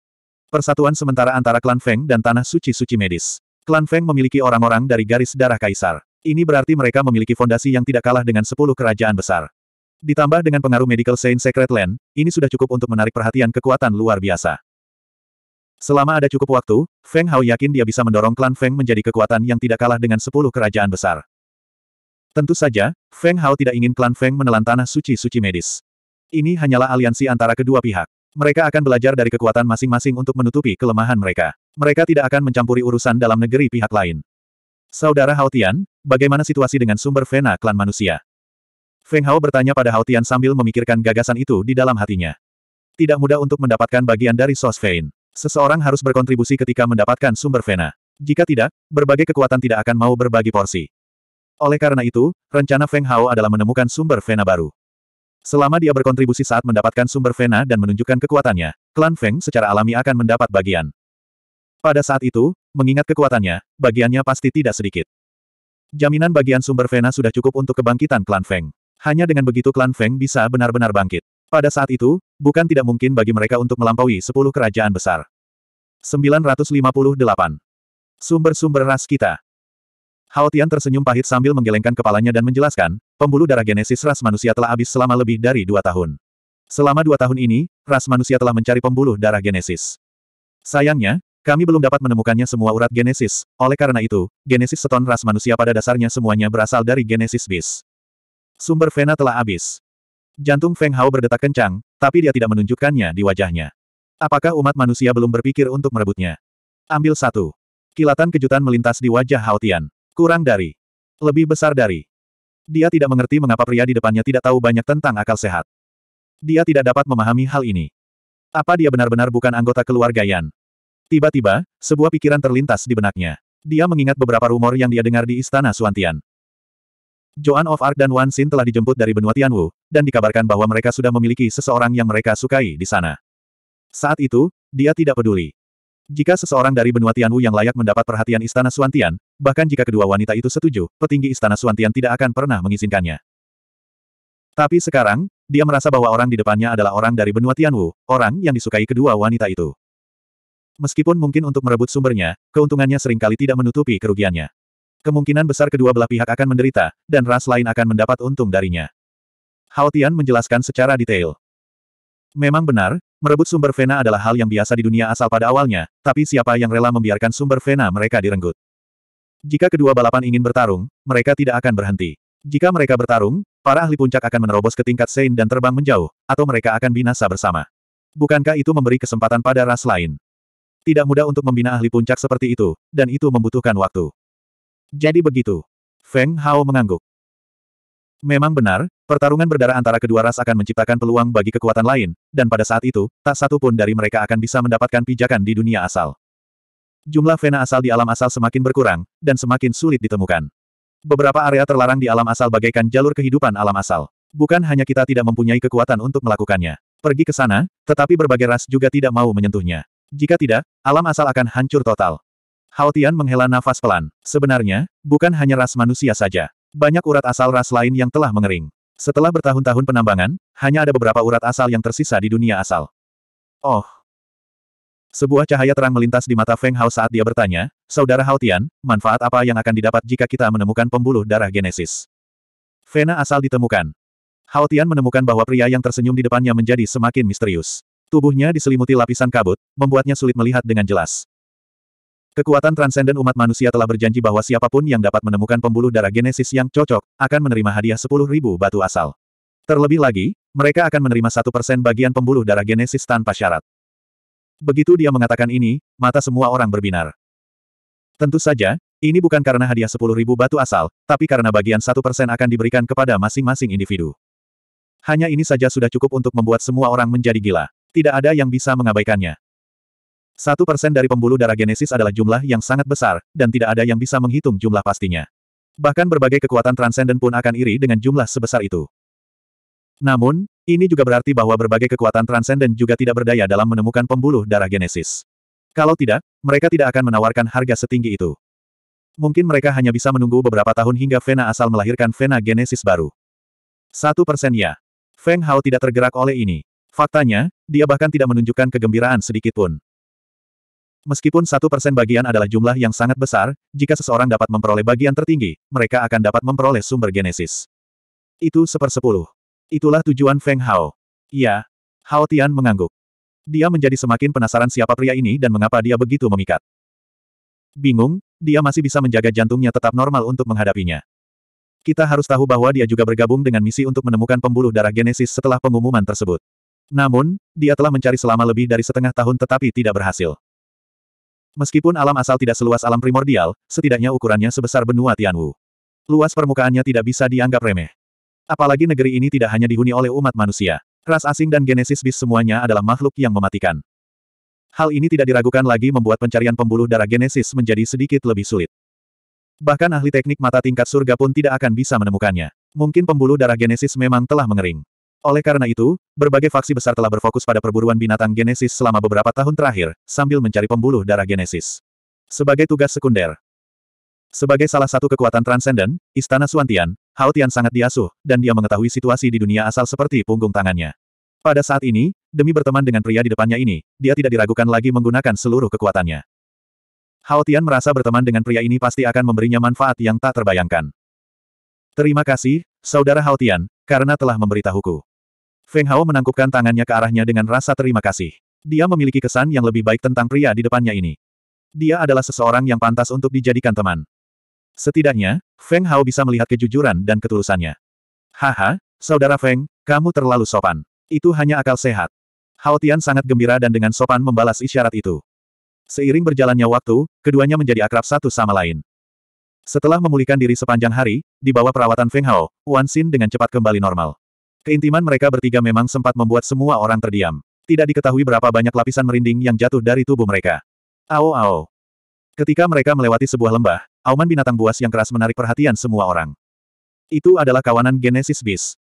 Persatuan sementara antara klan Feng dan tanah suci-suci medis. Klan Feng memiliki orang-orang dari garis darah kaisar. Ini berarti mereka memiliki fondasi yang tidak kalah dengan sepuluh kerajaan besar. Ditambah dengan pengaruh Medical Saint Secret Land, ini sudah cukup untuk menarik perhatian kekuatan luar biasa. Selama ada cukup waktu, Feng Hao yakin dia bisa mendorong klan Feng menjadi kekuatan yang tidak kalah dengan sepuluh kerajaan besar. Tentu saja, Feng Hao tidak ingin klan Feng menelan tanah suci-suci medis. Ini hanyalah aliansi antara kedua pihak. Mereka akan belajar dari kekuatan masing-masing untuk menutupi kelemahan mereka. Mereka tidak akan mencampuri urusan dalam negeri pihak lain. Saudara Haotian, bagaimana situasi dengan sumber vena klan manusia? Feng Hao bertanya pada Haotian sambil memikirkan gagasan itu di dalam hatinya. Tidak mudah untuk mendapatkan bagian dari sos vein. Seseorang harus berkontribusi ketika mendapatkan sumber vena. Jika tidak, berbagai kekuatan tidak akan mau berbagi porsi. Oleh karena itu, rencana Feng Hao adalah menemukan sumber vena baru. Selama dia berkontribusi saat mendapatkan sumber vena dan menunjukkan kekuatannya, klan Feng secara alami akan mendapat bagian. Pada saat itu, Mengingat kekuatannya, bagiannya pasti tidak sedikit. Jaminan bagian sumber Vena sudah cukup untuk kebangkitan klan Feng. Hanya dengan begitu klan Feng bisa benar-benar bangkit. Pada saat itu, bukan tidak mungkin bagi mereka untuk melampaui sepuluh kerajaan besar. 958. Sumber-sumber ras kita. Hao tersenyum pahit sambil menggelengkan kepalanya dan menjelaskan, pembuluh darah genesis ras manusia telah habis selama lebih dari dua tahun. Selama dua tahun ini, ras manusia telah mencari pembuluh darah genesis. Sayangnya, kami belum dapat menemukannya semua urat genesis, oleh karena itu, genesis seton ras manusia pada dasarnya semuanya berasal dari genesis bis. Sumber vena telah habis. Jantung Feng Hao berdetak kencang, tapi dia tidak menunjukkannya di wajahnya. Apakah umat manusia belum berpikir untuk merebutnya? Ambil satu. Kilatan kejutan melintas di wajah Hao Tian. Kurang dari. Lebih besar dari. Dia tidak mengerti mengapa pria di depannya tidak tahu banyak tentang akal sehat. Dia tidak dapat memahami hal ini. Apa dia benar-benar bukan anggota keluarga Yan? Tiba-tiba, sebuah pikiran terlintas di benaknya. Dia mengingat beberapa rumor yang dia dengar di istana Suantian. Joan of Arc dan Wan Xin telah dijemput dari benua Tianwu, dan dikabarkan bahwa mereka sudah memiliki seseorang yang mereka sukai di sana. Saat itu, dia tidak peduli. Jika seseorang dari benua Tianwu yang layak mendapat perhatian istana Suantian, bahkan jika kedua wanita itu setuju, petinggi istana Suantian tidak akan pernah mengizinkannya. Tapi sekarang, dia merasa bahwa orang di depannya adalah orang dari benua Tianwu, orang yang disukai kedua wanita itu. Meskipun mungkin untuk merebut sumbernya, keuntungannya seringkali tidak menutupi kerugiannya. Kemungkinan besar kedua belah pihak akan menderita, dan ras lain akan mendapat untung darinya. Hao menjelaskan secara detail. Memang benar, merebut sumber Vena adalah hal yang biasa di dunia asal pada awalnya, tapi siapa yang rela membiarkan sumber Vena mereka direnggut? Jika kedua balapan ingin bertarung, mereka tidak akan berhenti. Jika mereka bertarung, para ahli puncak akan menerobos ke tingkat Sein dan terbang menjauh, atau mereka akan binasa bersama. Bukankah itu memberi kesempatan pada ras lain? Tidak mudah untuk membina ahli puncak seperti itu, dan itu membutuhkan waktu. Jadi begitu. Feng Hao mengangguk. Memang benar, pertarungan berdarah antara kedua ras akan menciptakan peluang bagi kekuatan lain, dan pada saat itu, tak satu pun dari mereka akan bisa mendapatkan pijakan di dunia asal. Jumlah vena asal di alam asal semakin berkurang, dan semakin sulit ditemukan. Beberapa area terlarang di alam asal bagaikan jalur kehidupan alam asal. Bukan hanya kita tidak mempunyai kekuatan untuk melakukannya. Pergi ke sana, tetapi berbagai ras juga tidak mau menyentuhnya. Jika tidak, alam asal akan hancur total. Haotian menghela nafas pelan. Sebenarnya, bukan hanya ras manusia saja. Banyak urat asal ras lain yang telah mengering. Setelah bertahun-tahun penambangan, hanya ada beberapa urat asal yang tersisa di dunia asal. Oh. Sebuah cahaya terang melintas di mata Feng Hao saat dia bertanya, Saudara Haotian, manfaat apa yang akan didapat jika kita menemukan pembuluh darah genesis? Vena asal ditemukan. Haotian menemukan bahwa pria yang tersenyum di depannya menjadi semakin misterius. Tubuhnya diselimuti lapisan kabut, membuatnya sulit melihat dengan jelas. Kekuatan transenden umat manusia telah berjanji bahwa siapapun yang dapat menemukan pembuluh darah genesis yang cocok, akan menerima hadiah sepuluh ribu batu asal. Terlebih lagi, mereka akan menerima satu persen bagian pembuluh darah genesis tanpa syarat. Begitu dia mengatakan ini, mata semua orang berbinar. Tentu saja, ini bukan karena hadiah sepuluh ribu batu asal, tapi karena bagian satu persen akan diberikan kepada masing-masing individu. Hanya ini saja sudah cukup untuk membuat semua orang menjadi gila. Tidak ada yang bisa mengabaikannya. Satu persen dari pembuluh darah genesis adalah jumlah yang sangat besar, dan tidak ada yang bisa menghitung jumlah pastinya. Bahkan berbagai kekuatan transenden pun akan iri dengan jumlah sebesar itu. Namun, ini juga berarti bahwa berbagai kekuatan transenden juga tidak berdaya dalam menemukan pembuluh darah genesis. Kalau tidak, mereka tidak akan menawarkan harga setinggi itu. Mungkin mereka hanya bisa menunggu beberapa tahun hingga Vena asal melahirkan Vena genesis baru. Satu persen ya. Feng Hao tidak tergerak oleh ini. Faktanya, dia bahkan tidak menunjukkan kegembiraan sedikitpun. Meskipun satu persen bagian adalah jumlah yang sangat besar, jika seseorang dapat memperoleh bagian tertinggi, mereka akan dapat memperoleh sumber genesis. Itu sepersepuluh. Itulah tujuan Feng Hao. Ya. Hao Tian mengangguk. Dia menjadi semakin penasaran siapa pria ini dan mengapa dia begitu memikat. Bingung, dia masih bisa menjaga jantungnya tetap normal untuk menghadapinya. Kita harus tahu bahwa dia juga bergabung dengan misi untuk menemukan pembuluh darah genesis setelah pengumuman tersebut. Namun, dia telah mencari selama lebih dari setengah tahun tetapi tidak berhasil. Meskipun alam asal tidak seluas alam primordial, setidaknya ukurannya sebesar benua Tianwu. Luas permukaannya tidak bisa dianggap remeh. Apalagi negeri ini tidak hanya dihuni oleh umat manusia. Ras asing dan genesis bis semuanya adalah makhluk yang mematikan. Hal ini tidak diragukan lagi membuat pencarian pembuluh darah genesis menjadi sedikit lebih sulit. Bahkan ahli teknik mata tingkat surga pun tidak akan bisa menemukannya. Mungkin pembuluh darah genesis memang telah mengering. Oleh karena itu, berbagai faksi besar telah berfokus pada perburuan binatang genesis selama beberapa tahun terakhir, sambil mencari pembuluh darah genesis. Sebagai tugas sekunder. Sebagai salah satu kekuatan transenden, Istana Suantian, Hao sangat diasuh, dan dia mengetahui situasi di dunia asal seperti punggung tangannya. Pada saat ini, demi berteman dengan pria di depannya ini, dia tidak diragukan lagi menggunakan seluruh kekuatannya. Hao merasa berteman dengan pria ini pasti akan memberinya manfaat yang tak terbayangkan. Terima kasih, Saudara Hao karena telah memberitahuku. Feng Hao menangkupkan tangannya ke arahnya dengan rasa terima kasih. Dia memiliki kesan yang lebih baik tentang pria di depannya ini. Dia adalah seseorang yang pantas untuk dijadikan teman. Setidaknya, Feng Hao bisa melihat kejujuran dan ketulusannya. Haha, saudara Feng, kamu terlalu sopan. Itu hanya akal sehat. Hao Tian sangat gembira dan dengan sopan membalas isyarat itu. Seiring berjalannya waktu, keduanya menjadi akrab satu sama lain. Setelah memulihkan diri sepanjang hari, di bawah perawatan Feng Hao, Wan Xin dengan cepat kembali normal. Keintiman mereka bertiga memang sempat membuat semua orang terdiam. Tidak diketahui berapa banyak lapisan merinding yang jatuh dari tubuh mereka. Ao ao. Ketika mereka melewati sebuah lembah, auman binatang buas yang keras menarik perhatian semua orang. Itu adalah kawanan Genesis Beast.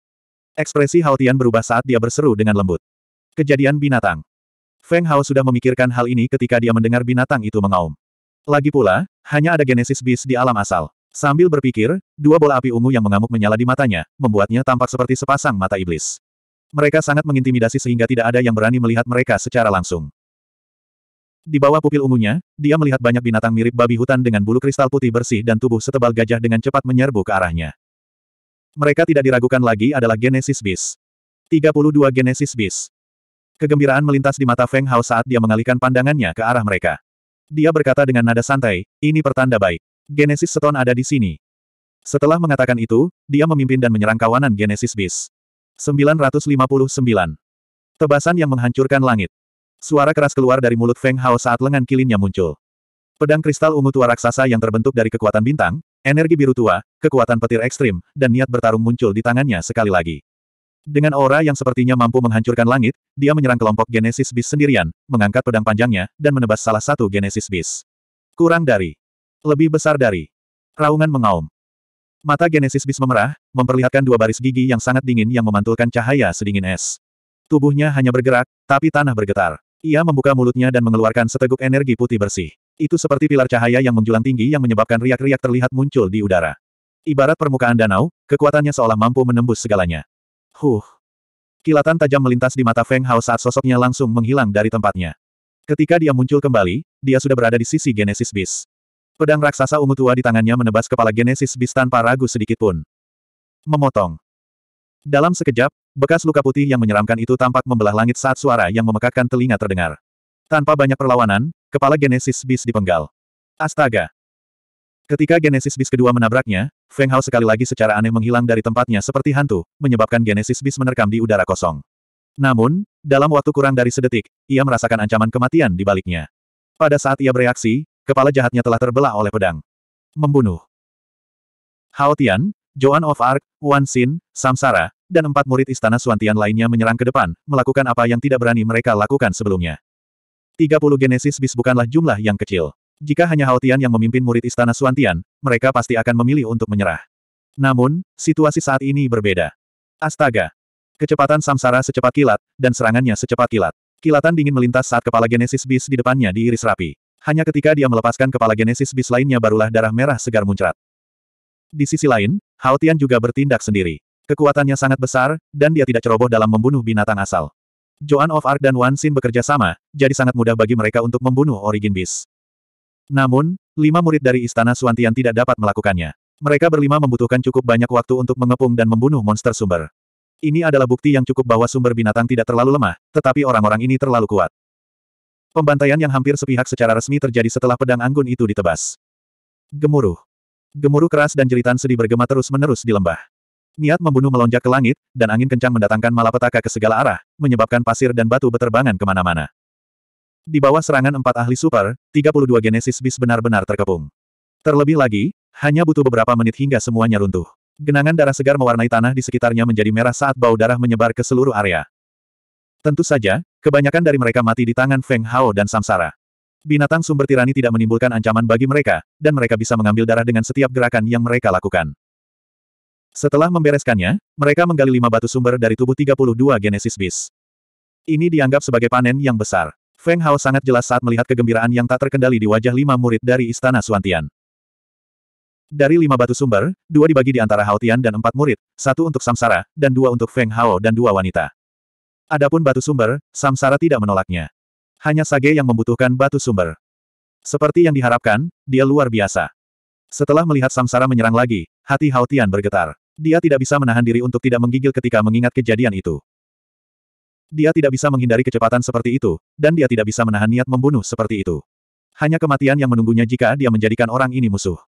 Ekspresi Haotian berubah saat dia berseru dengan lembut. Kejadian binatang. Feng Hao sudah memikirkan hal ini ketika dia mendengar binatang itu mengaum. Lagi pula, hanya ada Genesis Beast di alam asal. Sambil berpikir, dua bola api ungu yang mengamuk menyala di matanya, membuatnya tampak seperti sepasang mata iblis. Mereka sangat mengintimidasi sehingga tidak ada yang berani melihat mereka secara langsung. Di bawah pupil ungunya, dia melihat banyak binatang mirip babi hutan dengan bulu kristal putih bersih dan tubuh setebal gajah dengan cepat menyerbu ke arahnya. Mereka tidak diragukan lagi adalah Genesis Beast. 32 Genesis Beast. Kegembiraan melintas di mata Feng Hao saat dia mengalihkan pandangannya ke arah mereka. Dia berkata dengan nada santai, ini pertanda baik. Genesis Stone ada di sini. Setelah mengatakan itu, dia memimpin dan menyerang kawanan Genesis Beast. 959. Tebasan yang menghancurkan langit. Suara keras keluar dari mulut Feng Hao saat lengan kilinnya muncul. Pedang kristal ungu tua raksasa yang terbentuk dari kekuatan bintang, energi biru tua, kekuatan petir ekstrim, dan niat bertarung muncul di tangannya sekali lagi. Dengan aura yang sepertinya mampu menghancurkan langit, dia menyerang kelompok Genesis Beast sendirian, mengangkat pedang panjangnya, dan menebas salah satu Genesis Beast. Kurang dari lebih besar dari. Raungan mengaum. Mata Genesis Bis memerah, memperlihatkan dua baris gigi yang sangat dingin yang memantulkan cahaya sedingin es. Tubuhnya hanya bergerak, tapi tanah bergetar. Ia membuka mulutnya dan mengeluarkan seteguk energi putih bersih. Itu seperti pilar cahaya yang menjulang tinggi yang menyebabkan riak-riak terlihat muncul di udara. Ibarat permukaan danau, kekuatannya seolah mampu menembus segalanya. Huh. Kilatan tajam melintas di mata Feng Hao saat sosoknya langsung menghilang dari tempatnya. Ketika dia muncul kembali, dia sudah berada di sisi Genesis Beast. Pedang raksasa ungu tua di tangannya menebas kepala Genesis Beast tanpa ragu sedikitpun. Memotong. Dalam sekejap, bekas luka putih yang menyeramkan itu tampak membelah langit saat suara yang memekakkan telinga terdengar. Tanpa banyak perlawanan, kepala Genesis Beast dipenggal. Astaga! Ketika Genesis Beast kedua menabraknya, Feng Hao sekali lagi secara aneh menghilang dari tempatnya seperti hantu, menyebabkan Genesis Beast menerkam di udara kosong. Namun, dalam waktu kurang dari sedetik, ia merasakan ancaman kematian di baliknya. Pada saat ia bereaksi, Kepala jahatnya telah terbelah oleh pedang. Membunuh. Hao Tian, Joan of Arc, Wan Xin, Samsara, dan empat murid istana Suantian lainnya menyerang ke depan, melakukan apa yang tidak berani mereka lakukan sebelumnya. 30 Genesis Bis bukanlah jumlah yang kecil. Jika hanya Hao Tian yang memimpin murid istana Suantian, mereka pasti akan memilih untuk menyerah. Namun, situasi saat ini berbeda. Astaga! Kecepatan Samsara secepat kilat, dan serangannya secepat kilat. Kilatan dingin melintas saat kepala Genesis bis di depannya diiris rapi. Hanya ketika dia melepaskan kepala Genesis bis lainnya barulah darah merah segar muncrat. Di sisi lain, Hao Tian juga bertindak sendiri. Kekuatannya sangat besar, dan dia tidak ceroboh dalam membunuh binatang asal. Joan of Arc dan Wan Xin bekerja sama, jadi sangat mudah bagi mereka untuk membunuh Origin bis. Namun, lima murid dari Istana Suantian tidak dapat melakukannya. Mereka berlima membutuhkan cukup banyak waktu untuk mengepung dan membunuh monster sumber. Ini adalah bukti yang cukup bahwa sumber binatang tidak terlalu lemah, tetapi orang-orang ini terlalu kuat. Pembantaian yang hampir sepihak secara resmi terjadi setelah pedang anggun itu ditebas. Gemuruh. Gemuruh keras dan jeritan sedih bergema terus-menerus di lembah. Niat membunuh melonjak ke langit, dan angin kencang mendatangkan malapetaka ke segala arah, menyebabkan pasir dan batu beterbangan kemana-mana. Di bawah serangan empat ahli super, 32 genesis bis benar-benar terkepung. Terlebih lagi, hanya butuh beberapa menit hingga semuanya runtuh. Genangan darah segar mewarnai tanah di sekitarnya menjadi merah saat bau darah menyebar ke seluruh area. Tentu saja, kebanyakan dari mereka mati di tangan Feng Hao dan Samsara. Binatang sumber tirani tidak menimbulkan ancaman bagi mereka, dan mereka bisa mengambil darah dengan setiap gerakan yang mereka lakukan. Setelah membereskannya, mereka menggali lima batu sumber dari tubuh 32 Genesis Beast. Ini dianggap sebagai panen yang besar. Feng Hao sangat jelas saat melihat kegembiraan yang tak terkendali di wajah lima murid dari Istana Suantian. Dari lima batu sumber, dua dibagi di antara Tian dan empat murid, satu untuk Samsara, dan dua untuk Feng Hao dan dua wanita. Adapun batu sumber, Samsara tidak menolaknya. Hanya Sage yang membutuhkan batu sumber. Seperti yang diharapkan, dia luar biasa. Setelah melihat Samsara menyerang lagi, hati Haotian bergetar. Dia tidak bisa menahan diri untuk tidak menggigil ketika mengingat kejadian itu. Dia tidak bisa menghindari kecepatan seperti itu, dan dia tidak bisa menahan niat membunuh seperti itu. Hanya kematian yang menunggunya jika dia menjadikan orang ini musuh.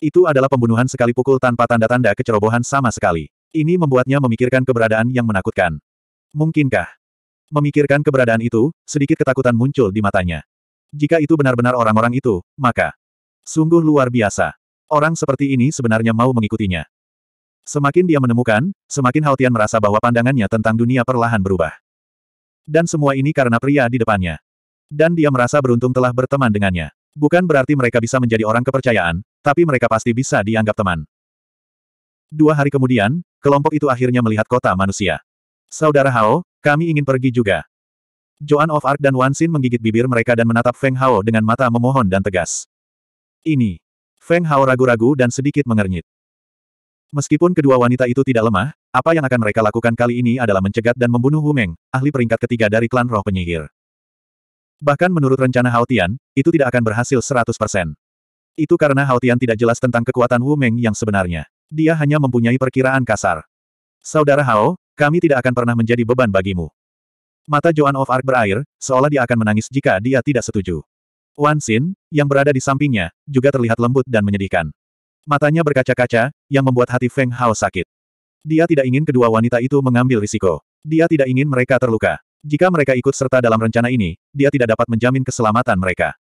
Itu adalah pembunuhan sekali pukul tanpa tanda-tanda kecerobohan sama sekali. Ini membuatnya memikirkan keberadaan yang menakutkan. Mungkinkah? Memikirkan keberadaan itu, sedikit ketakutan muncul di matanya. Jika itu benar-benar orang-orang itu, maka sungguh luar biasa. Orang seperti ini sebenarnya mau mengikutinya. Semakin dia menemukan, semakin Haotian merasa bahwa pandangannya tentang dunia perlahan berubah. Dan semua ini karena pria di depannya. Dan dia merasa beruntung telah berteman dengannya. Bukan berarti mereka bisa menjadi orang kepercayaan, tapi mereka pasti bisa dianggap teman. Dua hari kemudian, kelompok itu akhirnya melihat kota manusia. Saudara Hao, kami ingin pergi juga. Joan of Arc dan Wan Xin menggigit bibir mereka dan menatap Feng Hao dengan mata memohon dan tegas. Ini. Feng Hao ragu-ragu dan sedikit mengernyit. Meskipun kedua wanita itu tidak lemah, apa yang akan mereka lakukan kali ini adalah mencegat dan membunuh Wu Meng, ahli peringkat ketiga dari klan roh penyihir. Bahkan menurut rencana Hao Tian, itu tidak akan berhasil 100%. Itu karena Hao Tian tidak jelas tentang kekuatan Wu Meng yang sebenarnya. Dia hanya mempunyai perkiraan kasar. Saudara Hao, kami tidak akan pernah menjadi beban bagimu. Mata Joan of Arc berair, seolah dia akan menangis jika dia tidak setuju. Wan Xin, yang berada di sampingnya, juga terlihat lembut dan menyedihkan. Matanya berkaca-kaca, yang membuat hati Feng Hao sakit. Dia tidak ingin kedua wanita itu mengambil risiko. Dia tidak ingin mereka terluka. Jika mereka ikut serta dalam rencana ini, dia tidak dapat menjamin keselamatan mereka.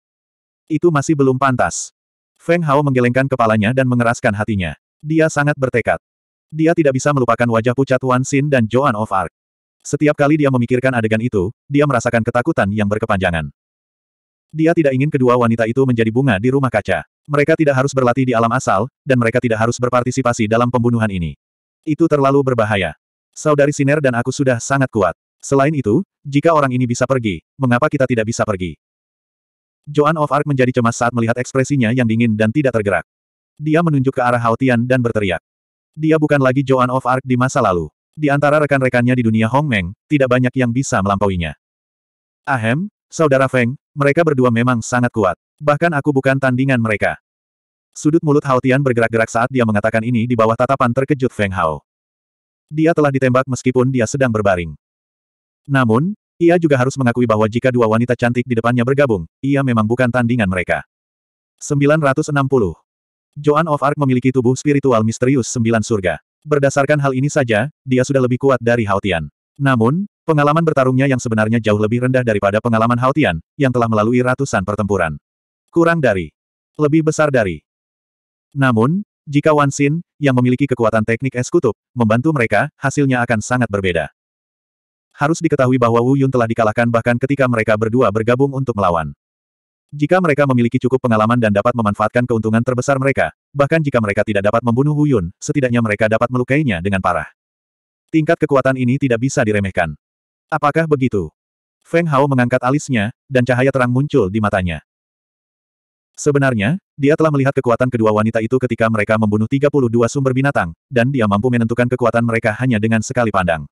Itu masih belum pantas. Feng Hao menggelengkan kepalanya dan mengeraskan hatinya. Dia sangat bertekad. Dia tidak bisa melupakan wajah pucat Wan Xin dan Joan of Arc. Setiap kali dia memikirkan adegan itu, dia merasakan ketakutan yang berkepanjangan. Dia tidak ingin kedua wanita itu menjadi bunga di rumah kaca. Mereka tidak harus berlatih di alam asal, dan mereka tidak harus berpartisipasi dalam pembunuhan ini. Itu terlalu berbahaya. Saudari Siner dan aku sudah sangat kuat. Selain itu, jika orang ini bisa pergi, mengapa kita tidak bisa pergi? Joan of Arc menjadi cemas saat melihat ekspresinya yang dingin dan tidak tergerak. Dia menunjuk ke arah Haotian dan berteriak. Dia bukan lagi Joan of Arc di masa lalu. Di antara rekan-rekannya di dunia Hong Meng, tidak banyak yang bisa melampauinya. Ahem, saudara Feng, mereka berdua memang sangat kuat. Bahkan aku bukan tandingan mereka. Sudut mulut Haotian bergerak-gerak saat dia mengatakan ini di bawah tatapan terkejut Feng Hao. Dia telah ditembak meskipun dia sedang berbaring. Namun, ia juga harus mengakui bahwa jika dua wanita cantik di depannya bergabung, ia memang bukan tandingan mereka. 960 Joan of Arc memiliki tubuh spiritual misterius sembilan surga. Berdasarkan hal ini saja, dia sudah lebih kuat dari Haotian. Namun, pengalaman bertarungnya yang sebenarnya jauh lebih rendah daripada pengalaman Haotian, yang telah melalui ratusan pertempuran. Kurang dari. Lebih besar dari. Namun, jika Wan Xin, yang memiliki kekuatan teknik es kutub, membantu mereka, hasilnya akan sangat berbeda. Harus diketahui bahwa Wu Yun telah dikalahkan bahkan ketika mereka berdua bergabung untuk melawan. Jika mereka memiliki cukup pengalaman dan dapat memanfaatkan keuntungan terbesar mereka, bahkan jika mereka tidak dapat membunuh Huyun, setidaknya mereka dapat melukainya dengan parah. Tingkat kekuatan ini tidak bisa diremehkan. Apakah begitu? Feng Hao mengangkat alisnya, dan cahaya terang muncul di matanya. Sebenarnya, dia telah melihat kekuatan kedua wanita itu ketika mereka membunuh 32 sumber binatang, dan dia mampu menentukan kekuatan mereka hanya dengan sekali pandang.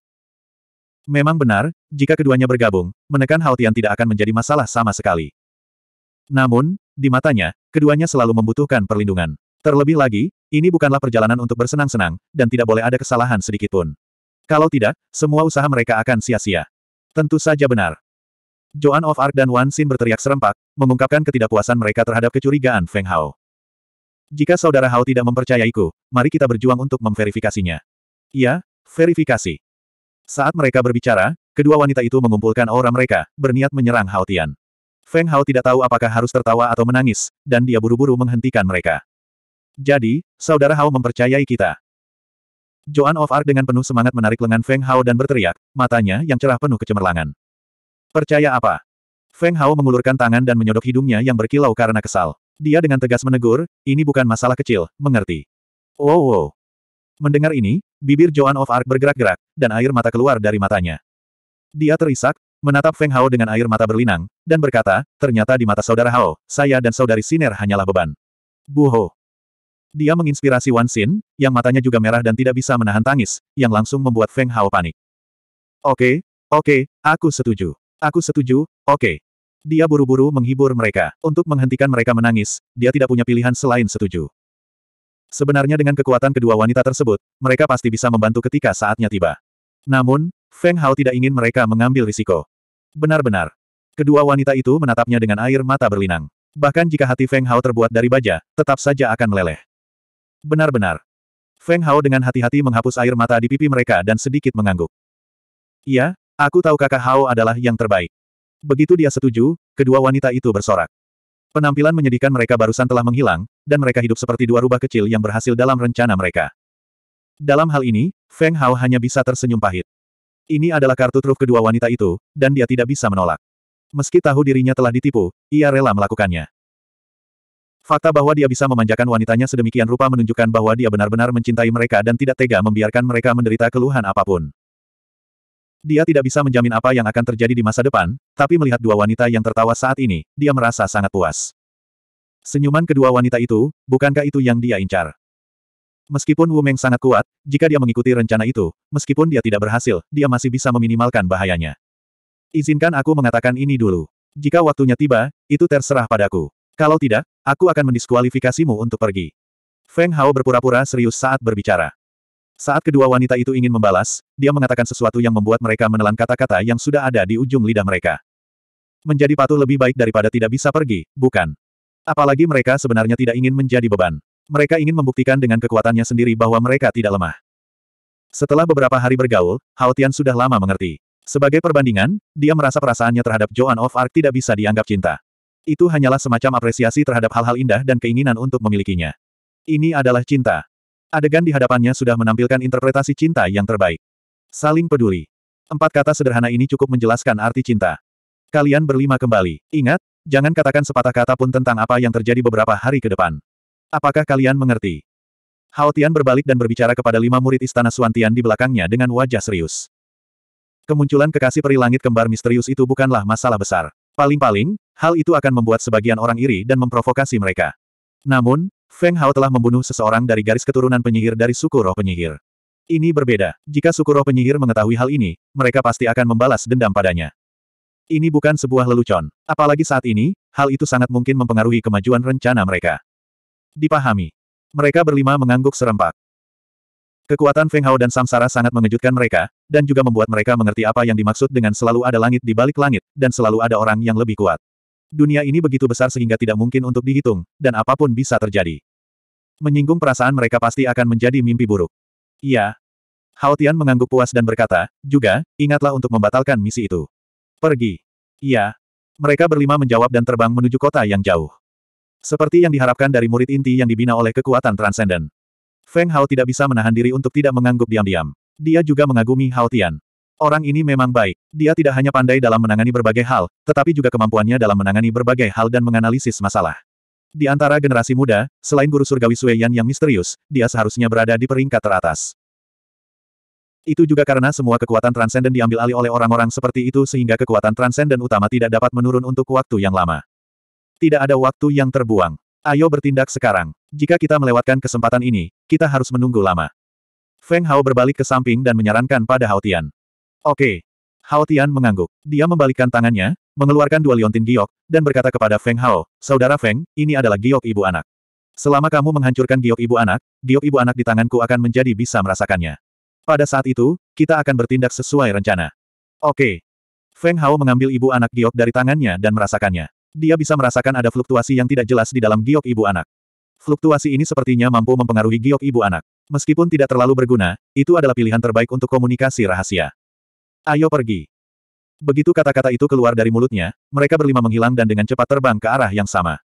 Memang benar, jika keduanya bergabung, menekan Hao Tian tidak akan menjadi masalah sama sekali. Namun, di matanya, keduanya selalu membutuhkan perlindungan. Terlebih lagi, ini bukanlah perjalanan untuk bersenang-senang, dan tidak boleh ada kesalahan sedikitpun. Kalau tidak, semua usaha mereka akan sia-sia. Tentu saja benar. Joan of Arc dan Wan Xin berteriak serempak, mengungkapkan ketidakpuasan mereka terhadap kecurigaan Feng Hao. Jika saudara Hao tidak mempercayaiku, mari kita berjuang untuk memverifikasinya. Ya, verifikasi. Saat mereka berbicara, kedua wanita itu mengumpulkan aura mereka, berniat menyerang Hao Tian. Feng Hao tidak tahu apakah harus tertawa atau menangis, dan dia buru-buru menghentikan mereka. Jadi, saudara Hao mempercayai kita. Joan of Arc dengan penuh semangat menarik lengan Feng Hao dan berteriak, matanya yang cerah penuh kecemerlangan. Percaya apa? Feng Hao mengulurkan tangan dan menyodok hidungnya yang berkilau karena kesal. Dia dengan tegas menegur, ini bukan masalah kecil, mengerti. Wow, oh, wow. Oh. Mendengar ini, bibir Joan of Arc bergerak-gerak, dan air mata keluar dari matanya. Dia terisak, menatap Feng Hao dengan air mata berlinang, dan berkata, ternyata di mata saudara Hao, saya dan saudari Siner hanyalah beban. Buho. Dia menginspirasi Wan Xin, yang matanya juga merah dan tidak bisa menahan tangis, yang langsung membuat Feng Hao panik. Oke, okay, oke, okay, aku setuju. Aku setuju, oke. Okay. Dia buru-buru menghibur mereka. Untuk menghentikan mereka menangis, dia tidak punya pilihan selain setuju. Sebenarnya dengan kekuatan kedua wanita tersebut, mereka pasti bisa membantu ketika saatnya tiba. Namun, Feng Hao tidak ingin mereka mengambil risiko. Benar-benar. Kedua wanita itu menatapnya dengan air mata berlinang. Bahkan jika hati Feng Hao terbuat dari baja, tetap saja akan meleleh. Benar-benar. Feng Hao dengan hati-hati menghapus air mata di pipi mereka dan sedikit mengangguk. Iya, aku tahu kakak Hao adalah yang terbaik. Begitu dia setuju, kedua wanita itu bersorak. Penampilan menyedihkan mereka barusan telah menghilang, dan mereka hidup seperti dua rubah kecil yang berhasil dalam rencana mereka. Dalam hal ini, Feng Hao hanya bisa tersenyum pahit. Ini adalah kartu truf kedua wanita itu, dan dia tidak bisa menolak. Meski tahu dirinya telah ditipu, ia rela melakukannya. Fakta bahwa dia bisa memanjakan wanitanya sedemikian rupa menunjukkan bahwa dia benar-benar mencintai mereka dan tidak tega membiarkan mereka menderita keluhan apapun. Dia tidak bisa menjamin apa yang akan terjadi di masa depan, tapi melihat dua wanita yang tertawa saat ini, dia merasa sangat puas. Senyuman kedua wanita itu, bukankah itu yang dia incar? Meskipun Wu Meng sangat kuat, jika dia mengikuti rencana itu, meskipun dia tidak berhasil, dia masih bisa meminimalkan bahayanya. Izinkan aku mengatakan ini dulu. Jika waktunya tiba, itu terserah padaku. Kalau tidak, aku akan mendiskualifikasimu untuk pergi. Feng Hao berpura-pura serius saat berbicara. Saat kedua wanita itu ingin membalas, dia mengatakan sesuatu yang membuat mereka menelan kata-kata yang sudah ada di ujung lidah mereka. Menjadi patuh lebih baik daripada tidak bisa pergi, bukan? Apalagi mereka sebenarnya tidak ingin menjadi beban. Mereka ingin membuktikan dengan kekuatannya sendiri bahwa mereka tidak lemah. Setelah beberapa hari bergaul, Hao Tian sudah lama mengerti. Sebagai perbandingan, dia merasa perasaannya terhadap Joan of Arc tidak bisa dianggap cinta. Itu hanyalah semacam apresiasi terhadap hal-hal indah dan keinginan untuk memilikinya. Ini adalah cinta. Adegan di hadapannya sudah menampilkan interpretasi cinta yang terbaik. Saling peduli. Empat kata sederhana ini cukup menjelaskan arti cinta. Kalian berlima kembali. Ingat, jangan katakan sepatah kata pun tentang apa yang terjadi beberapa hari ke depan. Apakah kalian mengerti? Hao Tian berbalik dan berbicara kepada lima murid istana Suantian di belakangnya dengan wajah serius. Kemunculan kekasih peri langit kembar misterius itu bukanlah masalah besar. Paling-paling, hal itu akan membuat sebagian orang iri dan memprovokasi mereka. Namun, Feng Hao telah membunuh seseorang dari garis keturunan penyihir dari suku roh penyihir. Ini berbeda. Jika suku roh penyihir mengetahui hal ini, mereka pasti akan membalas dendam padanya. Ini bukan sebuah lelucon. Apalagi saat ini, hal itu sangat mungkin mempengaruhi kemajuan rencana mereka dipahami. Mereka berlima mengangguk serempak. Kekuatan Feng Hao dan Samsara sangat mengejutkan mereka, dan juga membuat mereka mengerti apa yang dimaksud dengan selalu ada langit di balik langit, dan selalu ada orang yang lebih kuat. Dunia ini begitu besar sehingga tidak mungkin untuk dihitung, dan apapun bisa terjadi. Menyinggung perasaan mereka pasti akan menjadi mimpi buruk. Iya. Hao Tian mengangguk puas dan berkata, juga, ingatlah untuk membatalkan misi itu. Pergi. Iya. Mereka berlima menjawab dan terbang menuju kota yang jauh. Seperti yang diharapkan dari murid inti yang dibina oleh kekuatan transenden. Feng Hao tidak bisa menahan diri untuk tidak mengangguk diam-diam. Dia juga mengagumi Hao Tian. Orang ini memang baik. Dia tidak hanya pandai dalam menangani berbagai hal, tetapi juga kemampuannya dalam menangani berbagai hal dan menganalisis masalah. Di antara generasi muda, selain guru surgawi Sueyan yang misterius, dia seharusnya berada di peringkat teratas. Itu juga karena semua kekuatan transenden diambil alih oleh orang-orang seperti itu sehingga kekuatan transenden utama tidak dapat menurun untuk waktu yang lama. Tidak ada waktu yang terbuang. Ayo bertindak sekarang. Jika kita melewatkan kesempatan ini, kita harus menunggu lama. Feng Hao berbalik ke samping dan menyarankan pada Hao Tian. Oke. Hao Tian mengangguk. Dia membalikkan tangannya, mengeluarkan dua liontin giok, dan berkata kepada Feng Hao, Saudara Feng, ini adalah giok ibu anak. Selama kamu menghancurkan giok ibu anak, giok ibu anak di tanganku akan menjadi bisa merasakannya. Pada saat itu, kita akan bertindak sesuai rencana. Oke. Feng Hao mengambil ibu anak giok dari tangannya dan merasakannya. Dia bisa merasakan ada fluktuasi yang tidak jelas di dalam giok ibu anak. Fluktuasi ini sepertinya mampu mempengaruhi giok ibu anak. Meskipun tidak terlalu berguna, itu adalah pilihan terbaik untuk komunikasi rahasia. Ayo pergi. Begitu kata-kata itu keluar dari mulutnya, mereka berlima menghilang dan dengan cepat terbang ke arah yang sama.